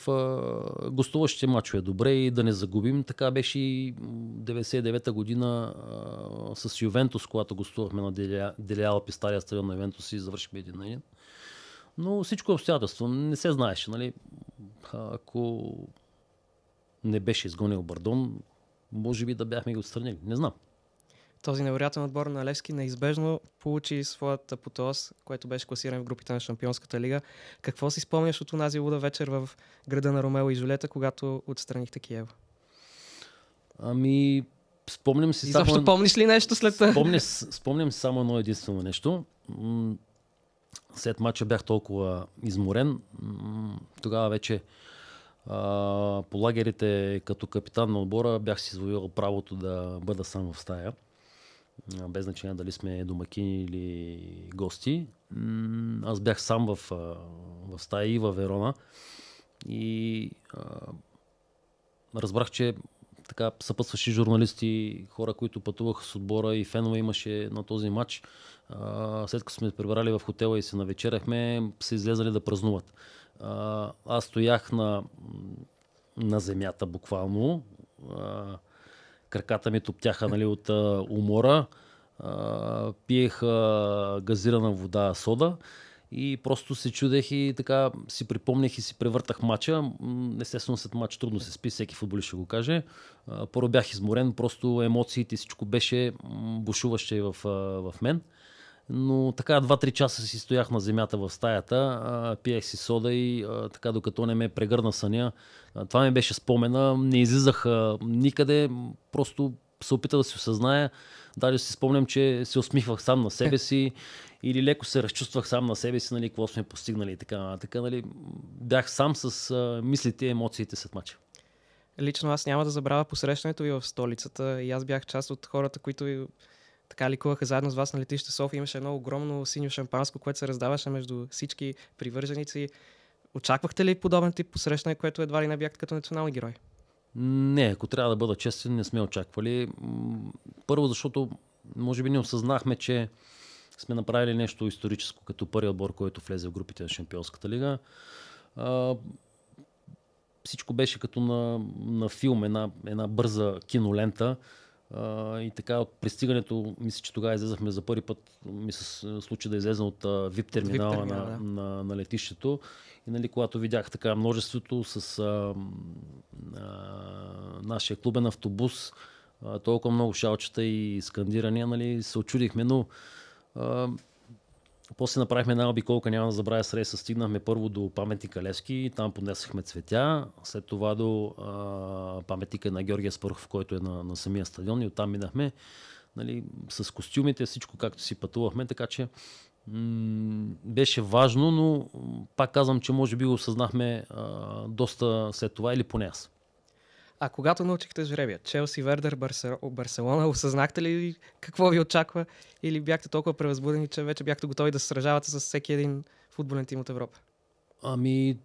гостуващите мачове добре и да не загубим. Така беше и 99-та година с Ювентус, когато гостувахме на Деля Пистария стария стадион на Ювентус и завършихме един на един. Но всичко е обстоятелство. Не се знаеше, нали? Ако не беше изгонил Бардон, може би да бяхме ги отстранили. Не знам. Този невероятен отбор на Левски неизбежно получи своята потос, което беше класиран в групите на Шампионската лига. Какво си спомняш от онази луда вечер в града на Ромео и Жулета, когато отстранихте Киева? Ами, спомням си само... Защо помниш ли нещо след това? Спомням, спомням си само едно единствено нещо. След матча бях толкова изморен. Тогава вече а, по лагерите като капитан на отбора бях си извоювал правото да бъда сам в стая без значение дали сме домакини или гости. Аз бях сам в, в стая и в Верона и а, разбрах, че така съпътстващи журналисти, хора, които пътуваха с отбора и фенове имаше на този матч. А, след като сме прибрали в хотела и се навечеряхме, се излезали да празнуват. А, аз стоях на, на земята буквално. А, краката ми топтяха нали, от а, умора. А, пиех а, газирана вода, сода и просто се чудех и така си припомнях и си превъртах мача. Естествено след матч трудно се спи, всеки футболист ще го каже. Първо бях изморен, просто емоциите, всичко беше бушуваще в, в мен. Но така 2-3 часа си стоях на земята в стаята, пиех си сода и така докато не ме прегърна съня, това ми беше спомена, не излизах никъде, просто се опитах да си осъзная. Даже си спомням, че се усмихвах сам на себе си или леко се разчувствах сам на себе си, нали, какво сме постигнали и така нататък. Нали, бях сам с а, мислите и емоциите след мача. Лично аз няма да забравя посрещането ви в столицата и аз бях част от хората, които така ликуваха заедно с вас на летище София. Имаше едно огромно синьо шампанско, което се раздаваше между всички привърженици. Очаквахте ли подобен тип посрещане, което едва ли не бяхте като национални герой? Не, ако трябва да бъда честен, не сме очаквали. Първо, защото може би не осъзнахме, че сме направили нещо историческо като първи отбор, който влезе в групите на Шампионската лига. А, всичко беше като на, на филм, една, една бърза кинолента и така от пристигането, мисля, че тогава излезахме за първи път, ми се случи да излезна от VIP терминала на, да. на, на летището. И нали, когато видях така множеството с а, а, нашия клубен автобус, а, толкова много шалчета и скандирания, нали, се очудихме, но а, после направихме една обиколка, няма да забравя среща. Стигнахме първо до паметника Левски, там поднесахме цветя, след това до а, паметника на Георгия Спърхов, който е на, на самия стадион и оттам минахме нали, с костюмите, всичко както си пътувахме, така че м- беше важно, но пак казвам, че може би го осъзнахме а, доста след това или поне аз. А когато научихте жребия, Челси, Вердер, Барселона, осъзнахте ли какво ви очаква или бяхте толкова превъзбудени, че вече бяхте готови да се сражавате с всеки един футболен тим от Европа? Ами,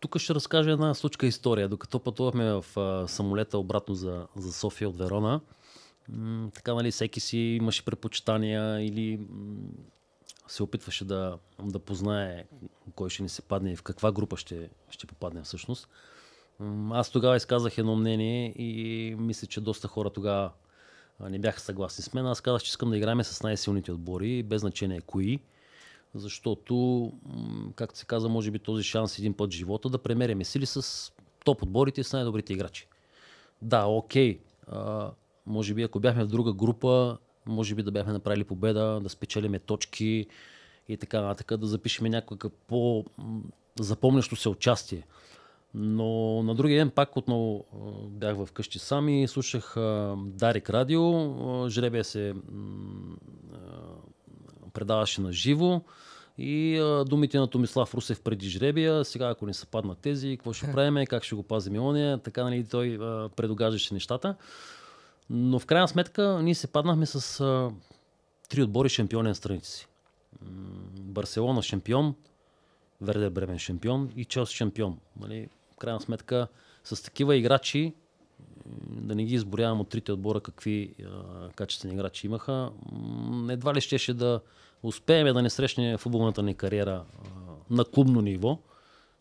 тук ще разкажа една случка история. Докато пътувахме в а, самолета обратно за, за София от Верона, м- така, нали, всеки си имаше предпочитания или м- се опитваше да, да познае кой ще ни се падне и в каква група ще, ще попадне всъщност. Аз тогава изказах едно мнение и мисля, че доста хора тогава не бяха съгласни с мен. Аз казах, че искам да играем с най-силните отбори, без значение кои, защото, както се каза, може би този шанс е един път в живота да премеряме сили с топ отборите и с най-добрите играчи. Да, окей. А, може би ако бяхме в друга група, може би да бяхме направили победа, да спечелиме точки и така нататък, да запишем някакво по-запомнящо се участие. Но на другия ден пак отново бях вкъщи сам и слушах Дарик Радио. Жребия се предаваше на живо и а, думите на Томислав Русев преди жребия, сега ако не се паднат тези, какво ще правиме, как ще го пазим Илония, така нали, той а, предогаждаше нещата. Но в крайна сметка ние се паднахме с а, три отбори шампиони на страните си. Барселона шампион, Вердер Бремен шампион и Челси шампион. Нали, в крайна сметка с такива играчи, да не ги изборявам от трите отбора какви а, качествени играчи имаха, едва ли щеше да успеем да не срещне футболната ни кариера а, на клубно ниво.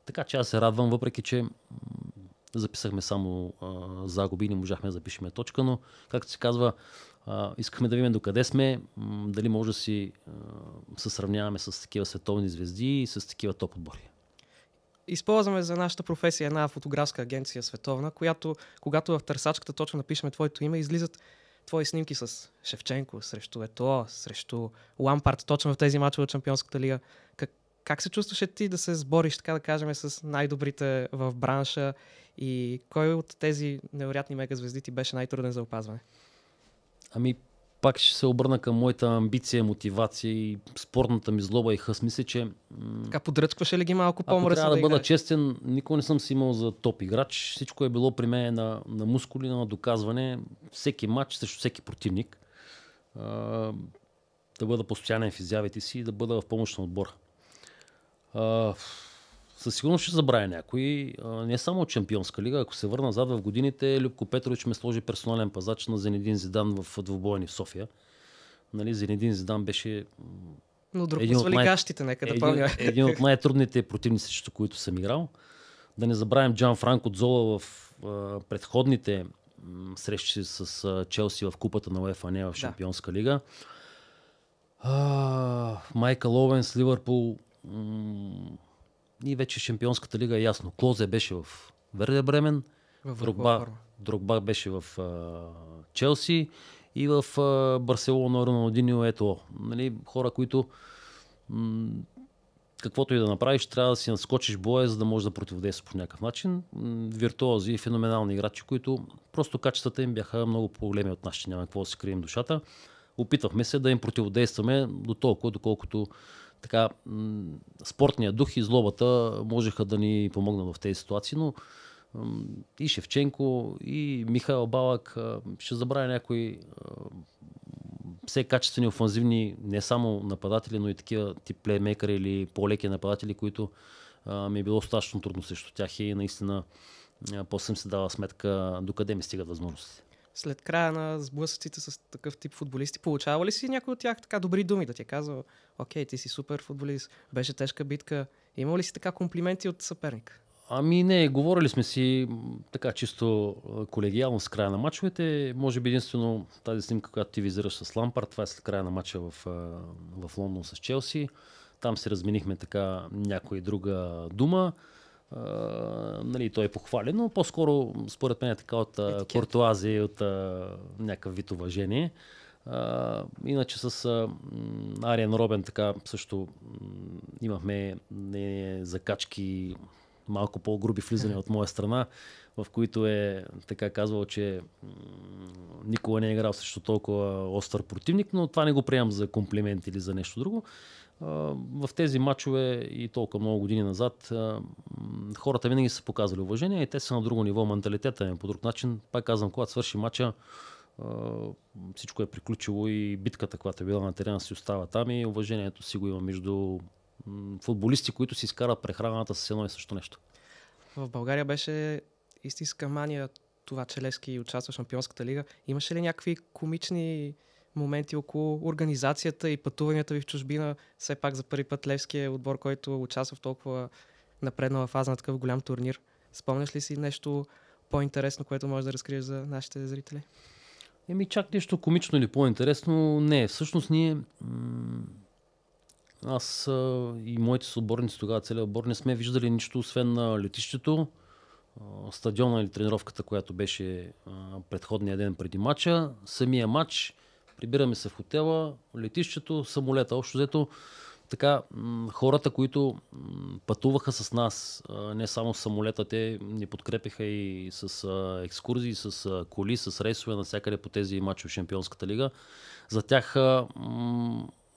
Така че аз се радвам, въпреки че записахме само а, загуби, не можахме да запишеме точка, но както се казва, а, искахме да видим докъде сме, дали може да си а, се сравняваме с такива световни звезди и с такива топ отбори използваме за нашата професия една фотографска агенция световна, която, когато в търсачката точно напишем твоето име, излизат твои снимки с Шевченко, срещу Ето, срещу Лампарт, точно в тези мачове от Шампионската лига. Как, как се чувстваше ти да се сбориш, така да кажем, с най-добрите в бранша и кой от тези невероятни мегазвезди ти беше най-труден за опазване? Ами, пак ще се обърна към моята амбиция, мотивация и спортната ми злоба и хъс. Мисля, че... Така подръцкваше ли ги малко по-мръсно? трябва да, да бъда честен, никога не съм си имал за топ играч. Всичко е било при мен на, на мускули, на доказване. Всеки матч срещу всеки противник. А, да бъда постоянен в изявите си и да бъда в помощ на отбора. А, със сигурност ще забравя някой. Не само от Шампионска лига, ако се върна назад в годините, Любко Петрович ме сложи персонален пазач на Зенедин Зидан в двубойни в София. Нали, Зенедин Зидан беше но друг един от най- нека да Един, един от най-трудните противници, срещу които съм играл. Да не забравим Джан Франко Дзола в а, предходните м, срещи с а, Челси в купата на УЕФА, не в Шампионска да. лига. А, Майкъл Овен с Ливърпул м- и вече Шампионската лига е ясно. Клозе беше в Верде Бремен, Дрогба, Дрогба беше в а, Челси и в а, Барселона Роналдинио, ето. Нали, хора, които м- каквото и да направиш, трябва да си наскочиш боя, за да можеш да противодействаш по някакъв начин. Виртуози и феноменални играчи, които просто качествата им бяха много по-големи от нашите. Няма какво да си крием душата. Опитвахме се да им противодействаме до толкова, доколкото така, спортния дух и злобата можеха да ни помогнат в тези ситуации, но и Шевченко, и Михайл Балак, ще забравя някои все качествени офанзивни, не само нападатели, но и такива тип плеймейкъри или по-леки нападатели, които ми е било страшно трудно срещу тях и наистина после съм се дава сметка докъде ми стигат възможности след края на сблъсъците с такъв тип футболисти, получава ли си някой от тях така добри думи, да ти е казал, окей, ти си супер футболист, беше тежка битка, имал ли си така комплименти от съперник? Ами не, говорили сме си така чисто колегиално с края на мачовете. Може би единствено тази снимка, която ти визираш с Лампард, това е след края на мача в, в Лондон с Челси. Там се разминихме така някоя друга дума нали, той е похвален, но по-скоро според мен е така от Етикет. и от а, някакъв вид уважение. А, иначе с а, Ариен Робен така също имахме не, закачки малко по-груби влизания от моя страна, в които е така казвал, че никога не е играл срещу толкова остър противник, но това не го приемам за комплимент или за нещо друго в тези матчове и толкова много години назад хората винаги са показвали уважение и те са на друго ниво. Менталитета е по друг начин. Пак казвам, когато свърши матча, всичко е приключило и битката, която е била на терена, си остава там и уважението си го има между футболисти, които си изкарат прехраната с едно и също нещо. В България беше истинска мания това, че Лески участва в Шампионската лига. Имаше ли някакви комични моменти около организацията и пътуванията ви в чужбина. Все пак за първи път Левски е отбор, който е участва в толкова напреднала фаза на такъв голям турнир. Спомняш ли си нещо по-интересно, което можеш да разкриеш за нашите зрители? Еми, чак нещо комично или по-интересно не. Е. Всъщност ние, аз и моите съборници тогава, целият отбор, не сме виждали нищо, освен на летището, стадиона или тренировката, която беше предходния ден преди матча, самия матч прибираме се в хотела, летището, самолета. Общо взето така хората, които пътуваха с нас, не само с самолета, те ни подкрепиха и с екскурзии, с коли, с рейсове навсякъде по тези матчи в Шампионската лига. За тях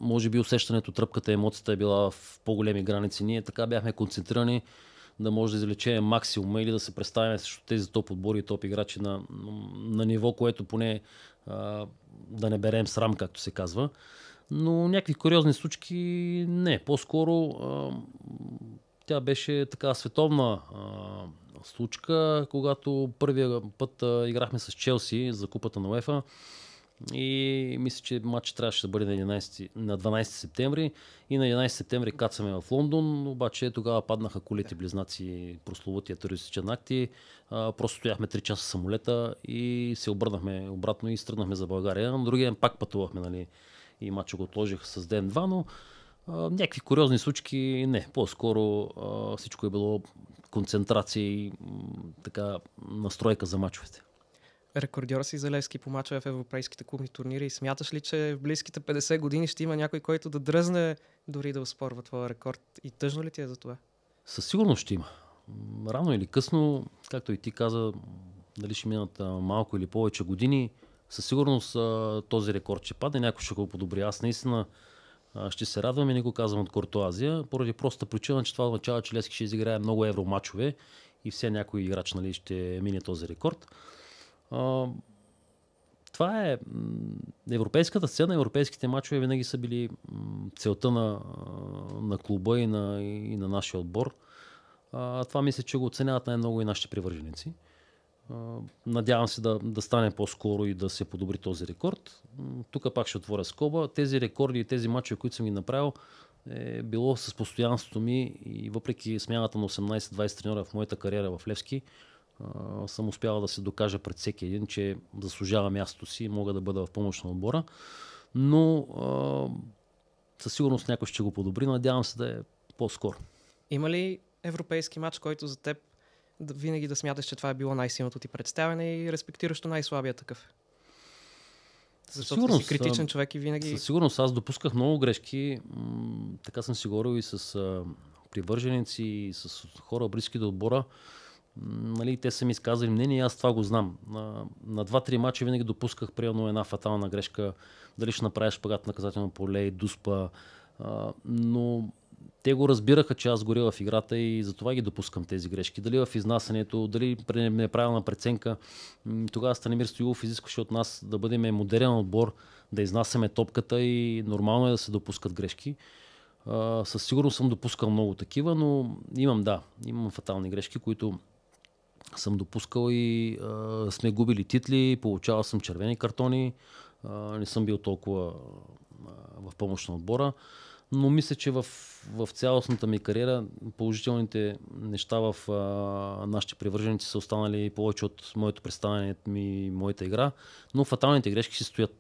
може би усещането, тръпката, емоцията е била в по-големи граници. Ние така бяхме концентрирани да може да извлечем максимума или да се представим срещу тези топ отбори и топ играчи на, на ниво, което поне да не берем срам, както се казва. Но някакви куриозни случки не. По-скоро а, тя беше така световна а, случка, когато първия път а, играхме с Челси за купата на УЕФА. И мисля, че матч трябваше да бъде на, 11, на 12 септември. И на 11 септември кацаме в Лондон, обаче тогава паднаха колите близнаци, прословутия терористичен акти. а, просто стояхме 3 часа самолета и се обърнахме обратно и стръгнахме за България. На другия ден пак пътувахме, нали? И матчът го отложих с ден-два, но а, някакви куриозни случки не. По-скоро а, всичко е било концентрация и така настройка за мачовете рекордьор си за Левски по мачове в европейските клубни турнири. Смяташ ли, че в близките 50 години ще има някой, който да дръзне дори да успорва твоя рекорд? И тъжно ли ти е за това? Със сигурност ще има. Рано или късно, както и ти каза, дали ще минат малко или повече години, със сигурност този рекорд ще падне, някой ще го подобри. Аз наистина ще се радвам и не го казвам от Кортуазия, поради проста причина, че това означава, че Лески ще изиграе много евромачове и все някой играч нали, ще мине този рекорд това е европейската сцена, европейските мачове винаги са били целта на, на клуба и на, и на нашия отбор. А, това мисля, че го оценяват най-много и нашите привърженици. Надявам се да, да стане по-скоро и да се подобри този рекорд. Тук пак ще отворя скоба. Тези рекорди и тези мачове, които съм ги направил, е било с постоянството ми и въпреки смяната на 18-20 треньора в моята кариера в Левски, а, съм успял да се докажа пред всеки един, че заслужава мястото си и мога да бъда в помощ на отбора. Но а, със сигурност някой ще го подобри. Надявам се да е по-скоро. Има ли европейски матч, който за теб да, винаги да смяташ, че това е било най-силното ти представяне и респектиращо най-слабия такъв? Защото си критичен човек и винаги... Със сигурност аз допусках много грешки. М- така съм си говорил и с а, привърженици, и с хора близки до отбора. Нали, те са ми изказали мнение, аз това го знам. На, на 2-3 мача винаги допусках приемно една фатална грешка, дали ще направиш пагат наказателно поле, дуспа, а, но те го разбираха, че аз горя в играта и затова ги допускам тези грешки. Дали в изнасянето, дали при неправилна преценка. Тогава Станимир Стоилов изискваше от нас да бъдем модерен отбор, да изнасяме топката и нормално е да се допускат грешки. със сигурност съм допускал много такива, но имам, да, имам фатални грешки, които съм допускал и а, сме губили титли, получавал съм червени картони, а, не съм бил толкова а, в помощ на отбора, но мисля, че в, в цялостната ми кариера положителните неща в а, нашите привърженици са останали повече от моето представяне ми моята игра, но фаталните грешки си стоят.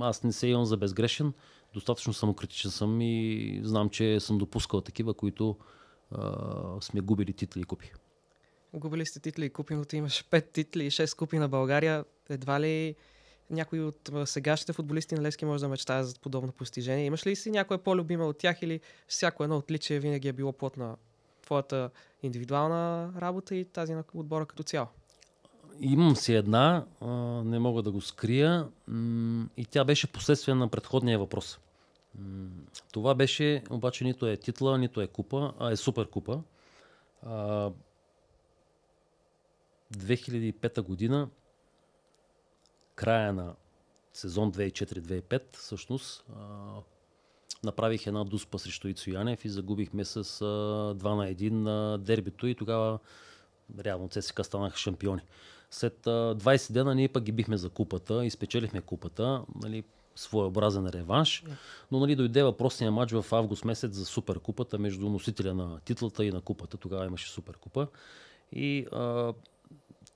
Аз не се имам за безгрешен, достатъчно самокритичен съм и знам, че съм допускал такива, които а, сме губили титли и купи губили сте титли и купи, но ти имаш 5 титли и 6 купи на България. Едва ли някой от сегашните футболисти на Левски може да мечтае за подобно постижение? Имаш ли си някоя по-любима от тях или всяко едно отличие винаги е било плот на твоята индивидуална работа и тази на отбора като цяло? Имам си една, не мога да го скрия и тя беше последствие на предходния въпрос. Това беше, обаче нито е титла, нито е купа, а е супер купа. 2005 година, края на сезон 2004-2005, всъщност, направих една дуспа срещу Ицо Янев и загубихме с 2 на 1 на дербито и тогава реално ЦСКА станаха шампиони. След 20 дена ние пък ги бихме за купата, изпечелихме купата, нали, своеобразен реванш, е. но нали, дойде въпросния матч в август месец за суперкупата между носителя на титлата и на купата, тогава имаше суперкупа. И а,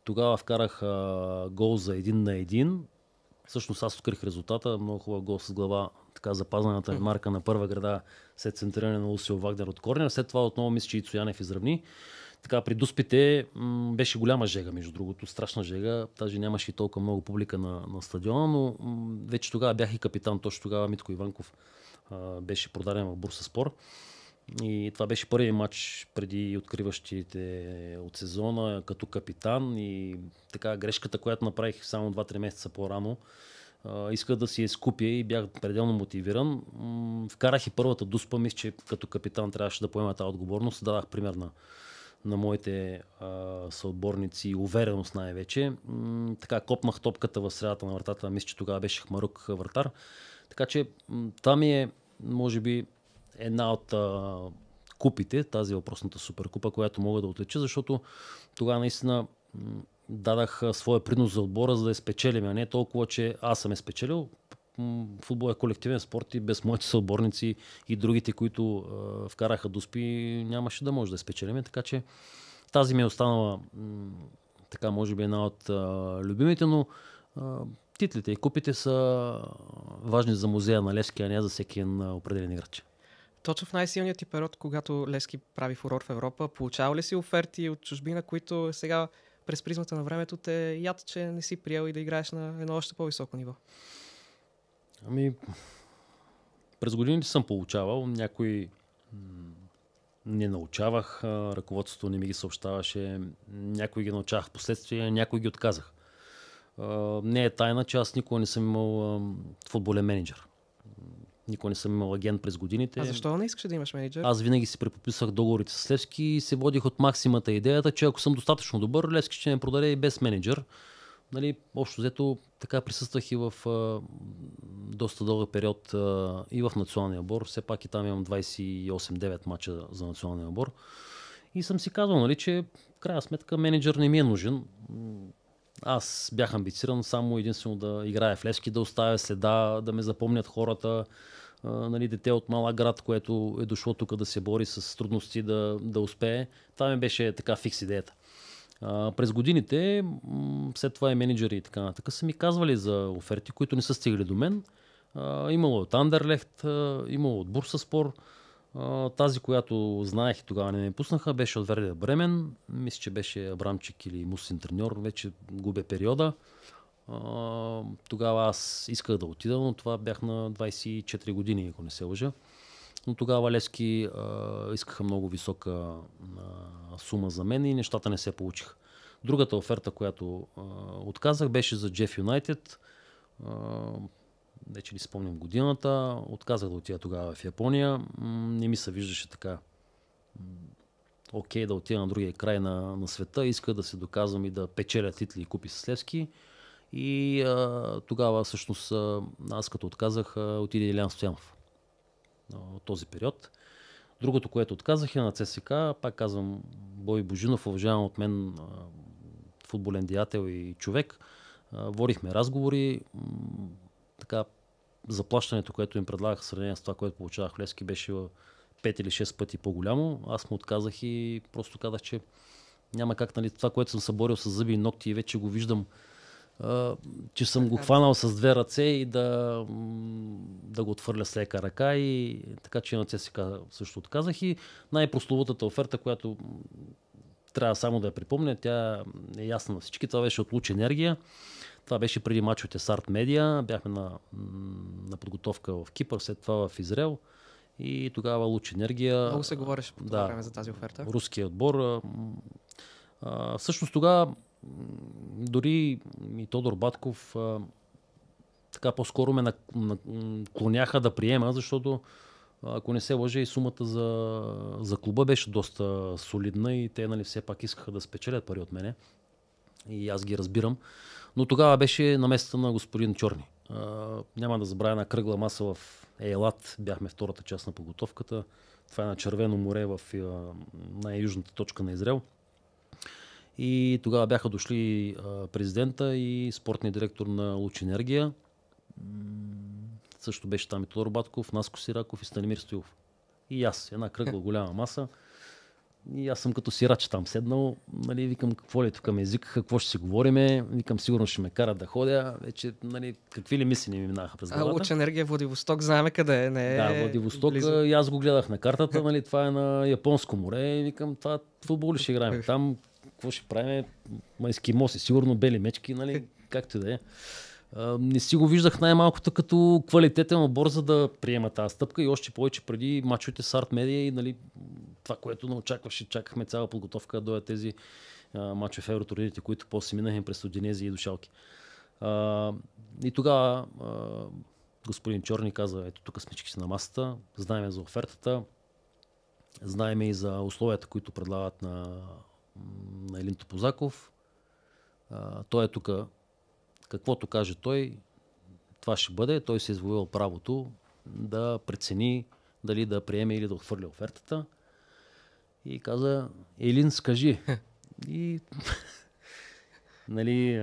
тогава вкарах а, гол за един на един. Всъщност аз открих резултата. Много хубав гол с глава, така запазената mm. марка на първа града след центриране на Усил Вагнер от Корнер. След това отново мисля, че и изравни. Така, при дуспите м- беше голяма жега, между другото, страшна жега. тази нямаше и толкова много публика на, на стадиона, но м- вече тогава бях и капитан. Точно тогава Митко Иванков а, беше продаден в Бурса Спор. И това беше първи матч преди откриващите от сезона като капитан и така грешката, която направих само 2-3 месеца по-рано, исках да си я скупя и бях пределно мотивиран. Вкарах и първата дуспа, мисля, че като капитан трябваше да поема тази отговорност. Дадах пример на, на моите а, съотборници и увереност най-вече. така копнах топката в средата на вратата, мисля, че тогава беше Хмарук вратар. Така че там е, може би, една от а, купите, тази въпросната суперкупа, която мога да отлича, защото тогава наистина дадах своя принос за отбора, за да я спечелим, а не толкова, че аз съм е спечелил. Футбол е колективен спорт и без моите съотборници и другите, които а, вкараха спи, нямаше да може да я спечелим. Така че тази ми е останала така, може би една от а, любимите, но а, титлите и купите са важни за музея на Левски, а не за всеки определен играч. Точно в най-силният ти период, когато Лески прави фурор в Европа, получава ли си оферти от чужбина, които сега през призмата на времето те яд, че не си приел и да играеш на едно още по-високо ниво? Ами, през годините съм получавал. Някои не научавах, ръководството не ми ги съобщаваше, някои ги научавах последствие, някои ги отказах. Не е тайна, че аз никога не съм имал футболен менеджер. Никой не съм имал агент през годините. А защо не искаш да имаш менеджер? Аз винаги си преподписах договорите с Левски и се водих от максимата идеята, че ако съм достатъчно добър, Левски ще ме продаде и без менеджер. Нали, общо взето така присъствах и в а, доста дълъг период а, и в националния отбор. Все пак и там имам 28-9 мача за националния отбор. И съм си казал, нали, че в крайна сметка менеджер не ми е нужен. Аз бях амбициран само единствено да играя в Левски, да оставя следа, да ме запомнят хората. А, нали, дете от малък град, което е дошло тук да се бори с трудности, да, да успее. Това ми беше така фикс идеята. А, през годините, м- след това и менеджери и така нататък, са ми казвали за оферти, които не са стигали до мен. А, имало от е Андерлехт, имало е от Бурса Спор. Тази, която знаех и тогава не ме пуснаха, беше от Вердия Бремен. Мисля, че беше Абрамчик или Мусин треньор. Вече губе периода. Тогава аз исках да отида, но това бях на 24 години, ако не се лъжа. Но тогава лески искаха много висока сума за мен и нещата не се получиха. Другата оферта, която отказах, беше за Джеф Юнайтед вече ли спомням годината, отказах да отида тогава в Япония. Не ми се виждаше така окей okay, да отида на другия край на, на света, иска да се доказвам и да печеля титли и купи с Левски. И а, тогава всъщност аз като отказах, отиде Илян Стоянов от този период. Другото, което отказах е на ЦСК, пак казвам, Бой Божинов, уважаван от мен футболен диател и човек. Ворихме разговори, така заплащането, което им предлагах в сравнение с това, което получавах в Левски, беше 5 или 6 пъти по-голямо. Аз му отказах и просто казах, че няма как, нали, това, което съм съборил с зъби и ногти и вече го виждам, че съм го хванал с две ръце и да, да го отвърля с лека ръка и така, че на ЦСК също отказах и най-прословутата оферта, която трябва само да я припомня, тя е ясна на всички, това беше от Луч Енергия. Това беше преди мачовете с Арт Медиа. Бяхме на, на подготовка в Кипър, след това в Израел. И тогава Луч Енергия. Много се говореше по това да, време за тази оферта. Руския отбор. А, всъщност тогава дори и Тодор Батков а, така по-скоро ме наклоняха да приема, защото ако не се лъжа и сумата за, за клуба беше доста солидна и те нали, все пак искаха да спечелят пари от мене. И аз ги разбирам. Но тогава беше места на господин Чорни. А, няма да забравя на кръгла маса в Ейлат. Бяхме втората част на подготовката. Това е на Червено море в най-южната точка на Израел. И тогава бяха дошли президента и спортния директор на Луч Енергия. Също беше там и Тодор Батков, Наско Сираков и Станимир Стоилов. И аз, една кръгла голяма маса. И аз съм като сирач там седнал, нали, викам какво ли е тук език, какво ще си говориме, викам сигурно ще ме карат да ходя, вече нали, какви ли мисли не ми минаха през главата. А, луч енергия Владивосток, знаеме къде е, не е Да, Владивосток, близо. и аз го гледах на картата, нали, това е на Японско море и викам това футбол ли ще играем е. там, какво ще правим, майски моси, сигурно бели мечки, нали, е. както и да е не си го виждах най-малкото като квалитетен отбор, за да приема тази стъпка и още повече преди мачовете с Арт Медия и нали, това, което не очакваше, чакахме цяла подготовка да тези мачове в Евротурнирите, които после минаха през Одинези и Душалки. А, и тогава господин Чорни каза, ето тук сме са на масата, знаеме за офертата, знаеме и за условията, които предлагат на, на Елин Топозаков. А, той е тук каквото каже той, това ще бъде. Той се извоювал правото да прецени дали да приеме или да отхвърля офертата. И каза, Елин, скажи. И нали,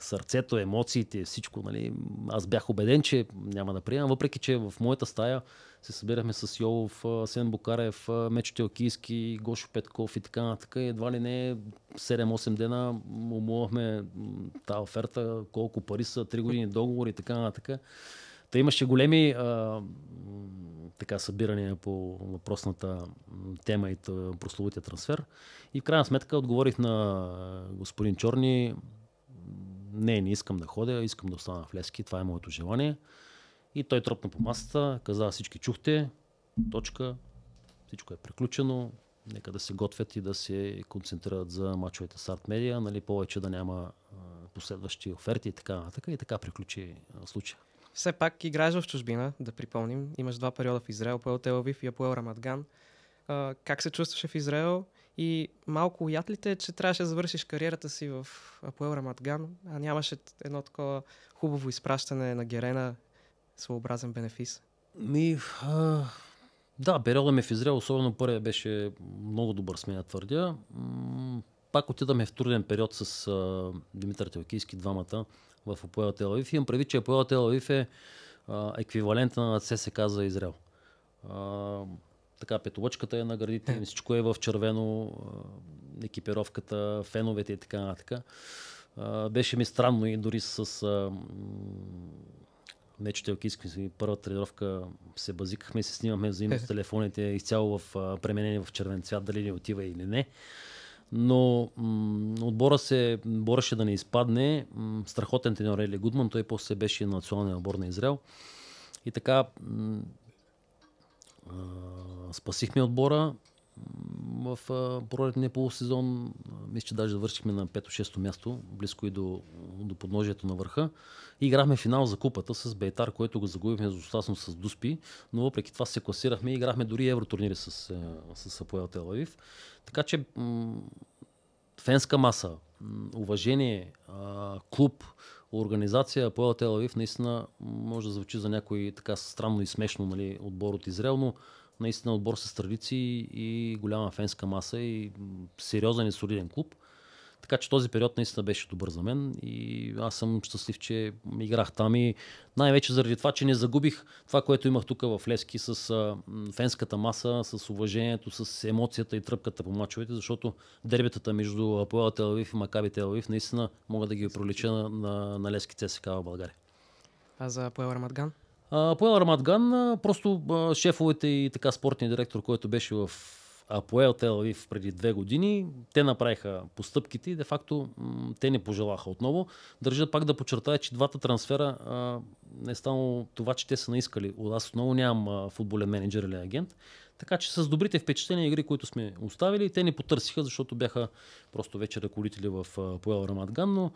сърцето, емоциите, всичко. Нали, аз бях убеден, че няма да приема, въпреки че в моята стая се събирахме с Йолов, Сен Букарев, Мечо Телкийски, Гошо Петков и така нататък. Едва ли не 7-8 дена умувахме тази оферта, колко пари са, 3 години договор и така нататък. Та имаше големи а, така събирания по въпросната тема и прословутия трансфер. И в крайна сметка отговорих на господин Чорни, не, не искам да ходя, искам да остана в Лески, това е моето желание. И той тропна по масата, каза всички чухте, точка, всичко е приключено, нека да се готвят и да се концентрират за мачовете с Арт Медиа, нали, повече да няма последващи оферти и така нататък. И така приключи случая. Все пак играеш в чужбина, да припомним. Имаш два периода в Израел, Пуел Телавив и Апуел е Рамадган. А, как се чувстваше в Израел и малко уят ли те, е, че трябваше да завършиш кариерата си в Апоел Рамадган, а нямаше едно такова хубаво изпращане на Герена своеобразен бенефис? Ми, а, да, периода е ми в Израел, особено първия беше много добър, смея твърдя. Пак отидаме в труден период с а, Димитър Телкийски, двамата в Апоел Телавив. Имам прави, че Апоел Телавив е а, еквивалента на ССК за Израел. А, така, петолочката е на градите, всичко е в червено, а, екипировката, феновете и така нататък. Беше ми странно и дори с а, не че телкийски първа тренировка се базикахме и се снимахме взаимно с телефоните, изцяло в пременени в червен цвят, дали не отива или не. Но м- отбора се бореше да не изпадне. М- страхотен тренер Ели Гудман, той после беше на националния отбор на Израел. И така м- а- спасихме отбора в пролетния полусезон. Мисля, че даже завършихме на 5-6 място, близко и до до подножието на върха. И играхме финал за купата с Бейтар, който го загубихме достатъчно с Дуспи, но въпреки това се класирахме и играхме дори евротурнири с, е, с Апоел Така че м- фенска маса, уважение, а, клуб, организация Апоел Телавив наистина може да звучи за някой така странно и смешно нали, отбор от Израел, но наистина отбор с традиции и голяма фенска маса и сериозен и солиден клуб. Така че този период наистина беше добър за мен и аз съм щастлив, че играх там и най-вече заради това, че не загубих това, което имах тук в Левски с фенската маса, с уважението, с емоцията и тръпката по мачовете, защото дербетата между Апоел Телавив и Макаби Телавив наистина мога да ги пролича на, на, на Левски ЦСК в България. А за Апоел Рамадган? Апоел Рамадган, просто шефовете и така спортния директор, който беше в Апоел Телавив преди две години, те направиха постъпките и де-факто те не пожелаха отново. Държа пак да подчертая, че двата трансфера а, не е станало това, че те са наискали. Аз отново нямам а, футболен менеджер или агент. Така че с добрите впечатления игри, които сме оставили, те не потърсиха, защото бяха просто вече ръководители в Поел Рамадган, но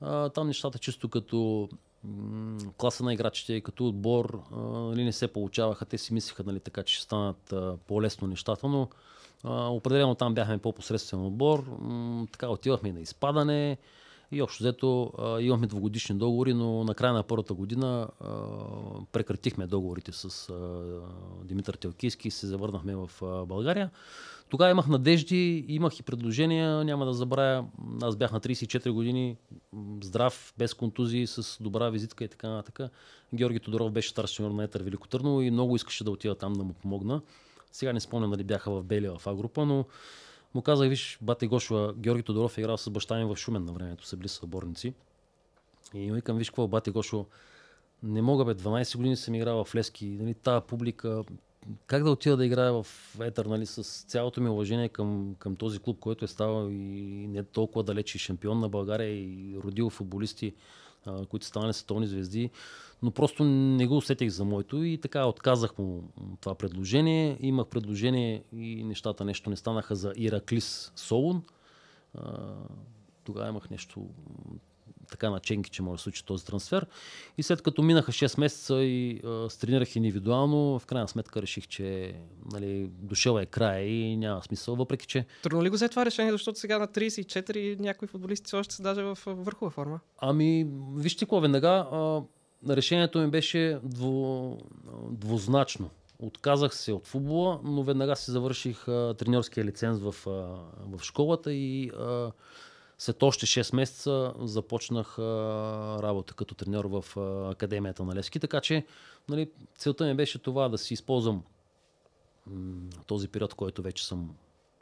а, там нещата чисто като класа на играчите, като отбор, нали, не се получаваха. Те си мислиха, нали, така, че ще станат по-лесно нещата, но определено там бяхме по-посредствен отбор. така отивахме на изпадане. И общо взето имахме двогодишни договори, но на края на първата година прекратихме договорите с Димитър Телкийски и се завърнахме в България. Тогава имах надежди, имах и предложения, няма да забравя. Аз бях на 34 години, здрав, без контузии, с добра визитка и така нататък. Георги Тодоров беше старши на Етър Велико Търново и много искаше да отида там да му помогна. Сега не спомням дали бяха в Бели в А-група, но му казах, виж, бате Гошо, Георги Тодоров е играл с баща ми в Шумен на времето, са били съборници. И му викам, виж какво, бате Гошо, не мога бе, 12 години съм играл в Лески, нали, тая публика, как да отида да играя в Етър, нали, с цялото ми уважение към, към този клуб, който е ставал и не толкова далеч и шампион на България и родил футболисти които станали световни звезди, но просто не го усетих за моето и така отказах му това предложение. Имах предложение и нещата нещо не станаха за Ираклис Солун. тогава имах нещо така наченки, че може да случи този трансфер. И след като минаха 6 месеца и а, тренирах индивидуално, в крайна сметка реших, че нали, дошъл е край и няма смисъл, въпреки че... Трудно ли го взе това решение, защото сега на 34 някои футболисти още са даже в върхова форма? Ами, вижте какво, веднага а, решението ми беше дво, двузначно. Отказах се от футбола, но веднага си завърших тренерския лиценз в, в школата и а, след още 6 месеца започнах а, работа като тренер в а, Академията на Левски, така че нали, целта ми беше това да си използвам м- този период, който вече съм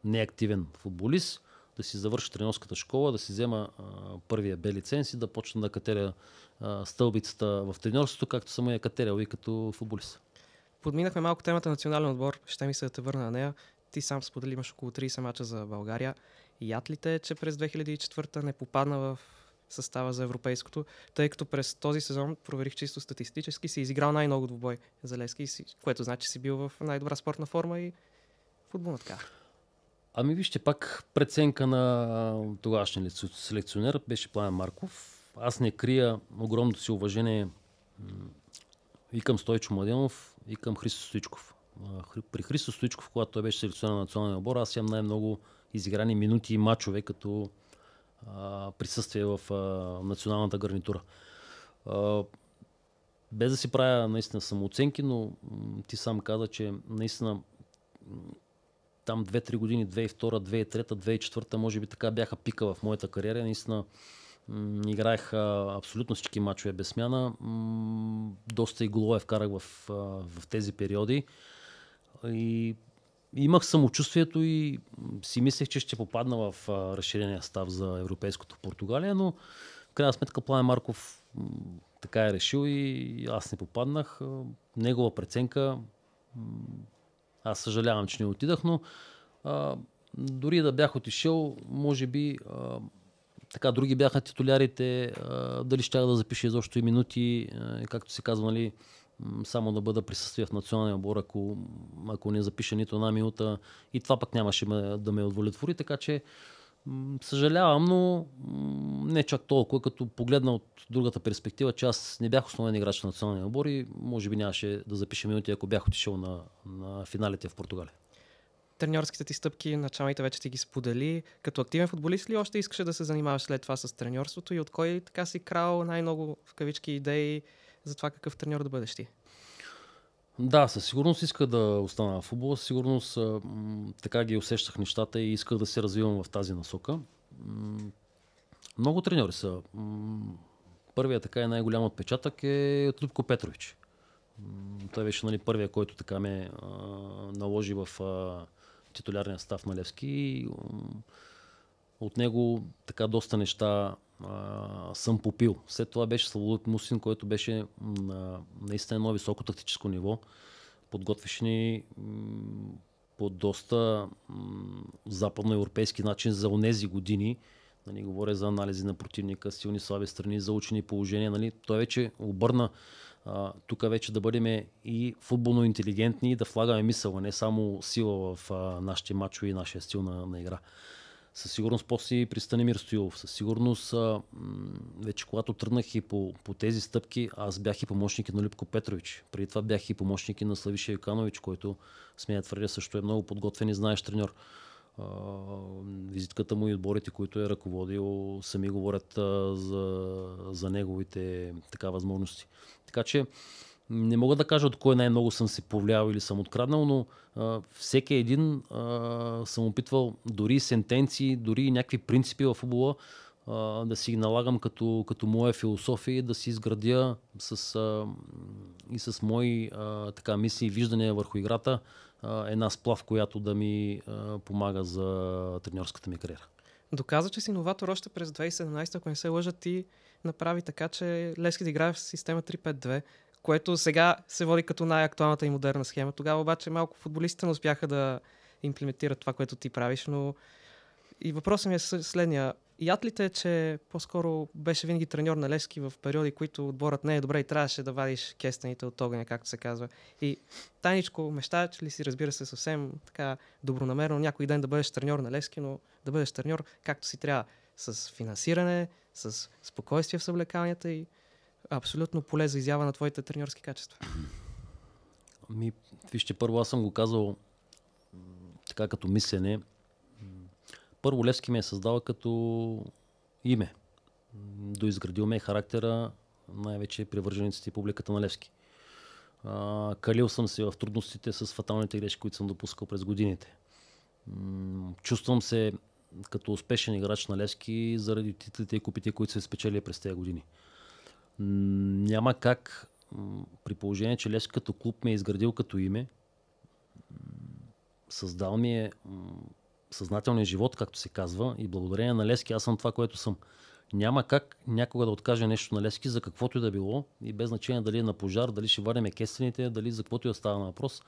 неактивен футболист, да си завърша тренерската школа, да си взема а, първия Б лиценз и да почна да катеря а, стълбицата в тренерството, както съм я катерял и като футболист. Подминахме малко темата национален отбор, ще ми се да те върна на нея. Ти сам сподели, имаш около 30 мача за България ятлите е, че през 2004 не попадна в състава за европейското, тъй като през този сезон, проверих чисто статистически, си изиграл най-много двубой за Лески, което значи, че си бил в най-добра спортна форма и футболна така. Ами вижте, пак преценка на тогашния селекционер беше Пламен Марков. Аз не крия огромното си уважение и към Стойчо Младенов, и към Христо Стоичков. При Христо Стоичков, когато той беше селекционер на националния отбор, аз имам най-много изиграни минути и матчове като а, присъствие в а, националната гарнитура. А, без да си правя наистина самооценки, но ти сам каза, че наистина там 2-3 години, 2002, 2003, 2004, може би така бяха пика в моята кариера. Наистина играех абсолютно всички мачове без смяна. Доста и голове вкарах в, в тези периоди. И имах самочувствието и си мислех, че ще попадна в разширения став за европейското Португалия, но в крайна сметка Пламен Марков така е решил и аз не попаднах. Негова преценка, аз съжалявам, че не отидах, но а, дори да бях отишъл, може би а, така, други бяха титулярите, а, дали щях да запиша изобщо и минути, а, както се казва, нали, само да бъда присъствие в националния отбор, ако, ако не запиша нито една минута. И това пък нямаше да ме удовлетвори, така че съжалявам, но не чак толкова, като погледна от другата перспектива, че аз не бях основен играч на националния отбор и може би нямаше да запиша минути, ако бях отишъл на, на финалите в Португалия. Треньорските ти стъпки, началните вече ти ги сподели. Като активен футболист ли още искаше да се занимаваш след това с треньорството и от кой така си крал най-много в кавички идеи за това какъв треньор да бъдеш ти? Да, със сигурност иска да остана в футбола, със сигурност така ги усещах нещата и исках да се развивам в тази насока. Много треньори са. Първият така и най-голям отпечатък е от Любко Петрович. Той беше нали, първия, който така ме а, наложи в а, титулярния став на Левски. От него така доста неща а, съм попил. След това беше Славолук Мусин, който беше на, наистина едно високо тактическо ниво. Подготвяше ни по доста западноевропейски начин за онези години. Нали, говоря за анализи на противника, силни слаби страни, за учени положения. Нали. Той вече обърна тук вече да бъдем и футболно интелигентни и да влагаме мисъл, а не само сила в а, нашите мачове и нашия стил на, на игра със сигурност после и при Станимир Стоилов. Със сигурност а, вече когато тръгнах и по, по тези стъпки, аз бях и помощник на Липко Петрович. Преди това бях и помощник и на Славиша Юканович, който смея твърдя също е много подготвен и знаеш треньор. визитката му и отборите, които е ръководил, сами говорят а, за, за неговите така възможности. Така че не мога да кажа от кой най-много съм се повлиял или съм откраднал, но а, всеки един а, съм опитвал дори сентенции, дори някакви принципи в футбола а, да си налагам като, като моя философия и да си изградя с, а, и с мои а, така, мисли и виждания върху играта а, една сплав, която да ми а, помага за треньорската ми кариера. Доказа, че си новатор още през 2017, ако не се лъжа, ти направи така, че лески да играе в система 3-5-2 което сега се води като най-актуалната и модерна схема. Тогава обаче малко футболистите не успяха да имплементират това, което ти правиш, но и въпросът ми е следния. Ятлите е, че по-скоро беше винаги треньор на Левски в периоди, които отборът не е добре и трябваше да вадиш кестените от огъня, както се казва. И тайничко мечтаеш ли си, разбира се, съвсем така добронамерно някой ден да бъдеш треньор на Левски, но да бъдеш треньор както си трябва. С финансиране, с спокойствие в съблекалнията и абсолютно поле за изява на твоите треньорски качества? Ми, вижте, първо аз съм го казал така като мислене. Първо Левски ме е създал като име. Доизградил ме е характера, най-вече привържениците и публиката на Левски. А, калил съм се в трудностите с фаталните грешки, които съм допускал през годините. М- чувствам се като успешен играч на Левски заради титлите и купите, които са спечели през тези години няма как при положение, че Лески като клуб ме е изградил като име, създал ми е съзнателния живот, както се казва, и благодарение на Лески аз съм това, което съм. Няма как някога да откаже нещо на Лески за каквото и да било и без значение дали е на пожар, дали ще вариме кестените, дали за каквото и да става на въпрос.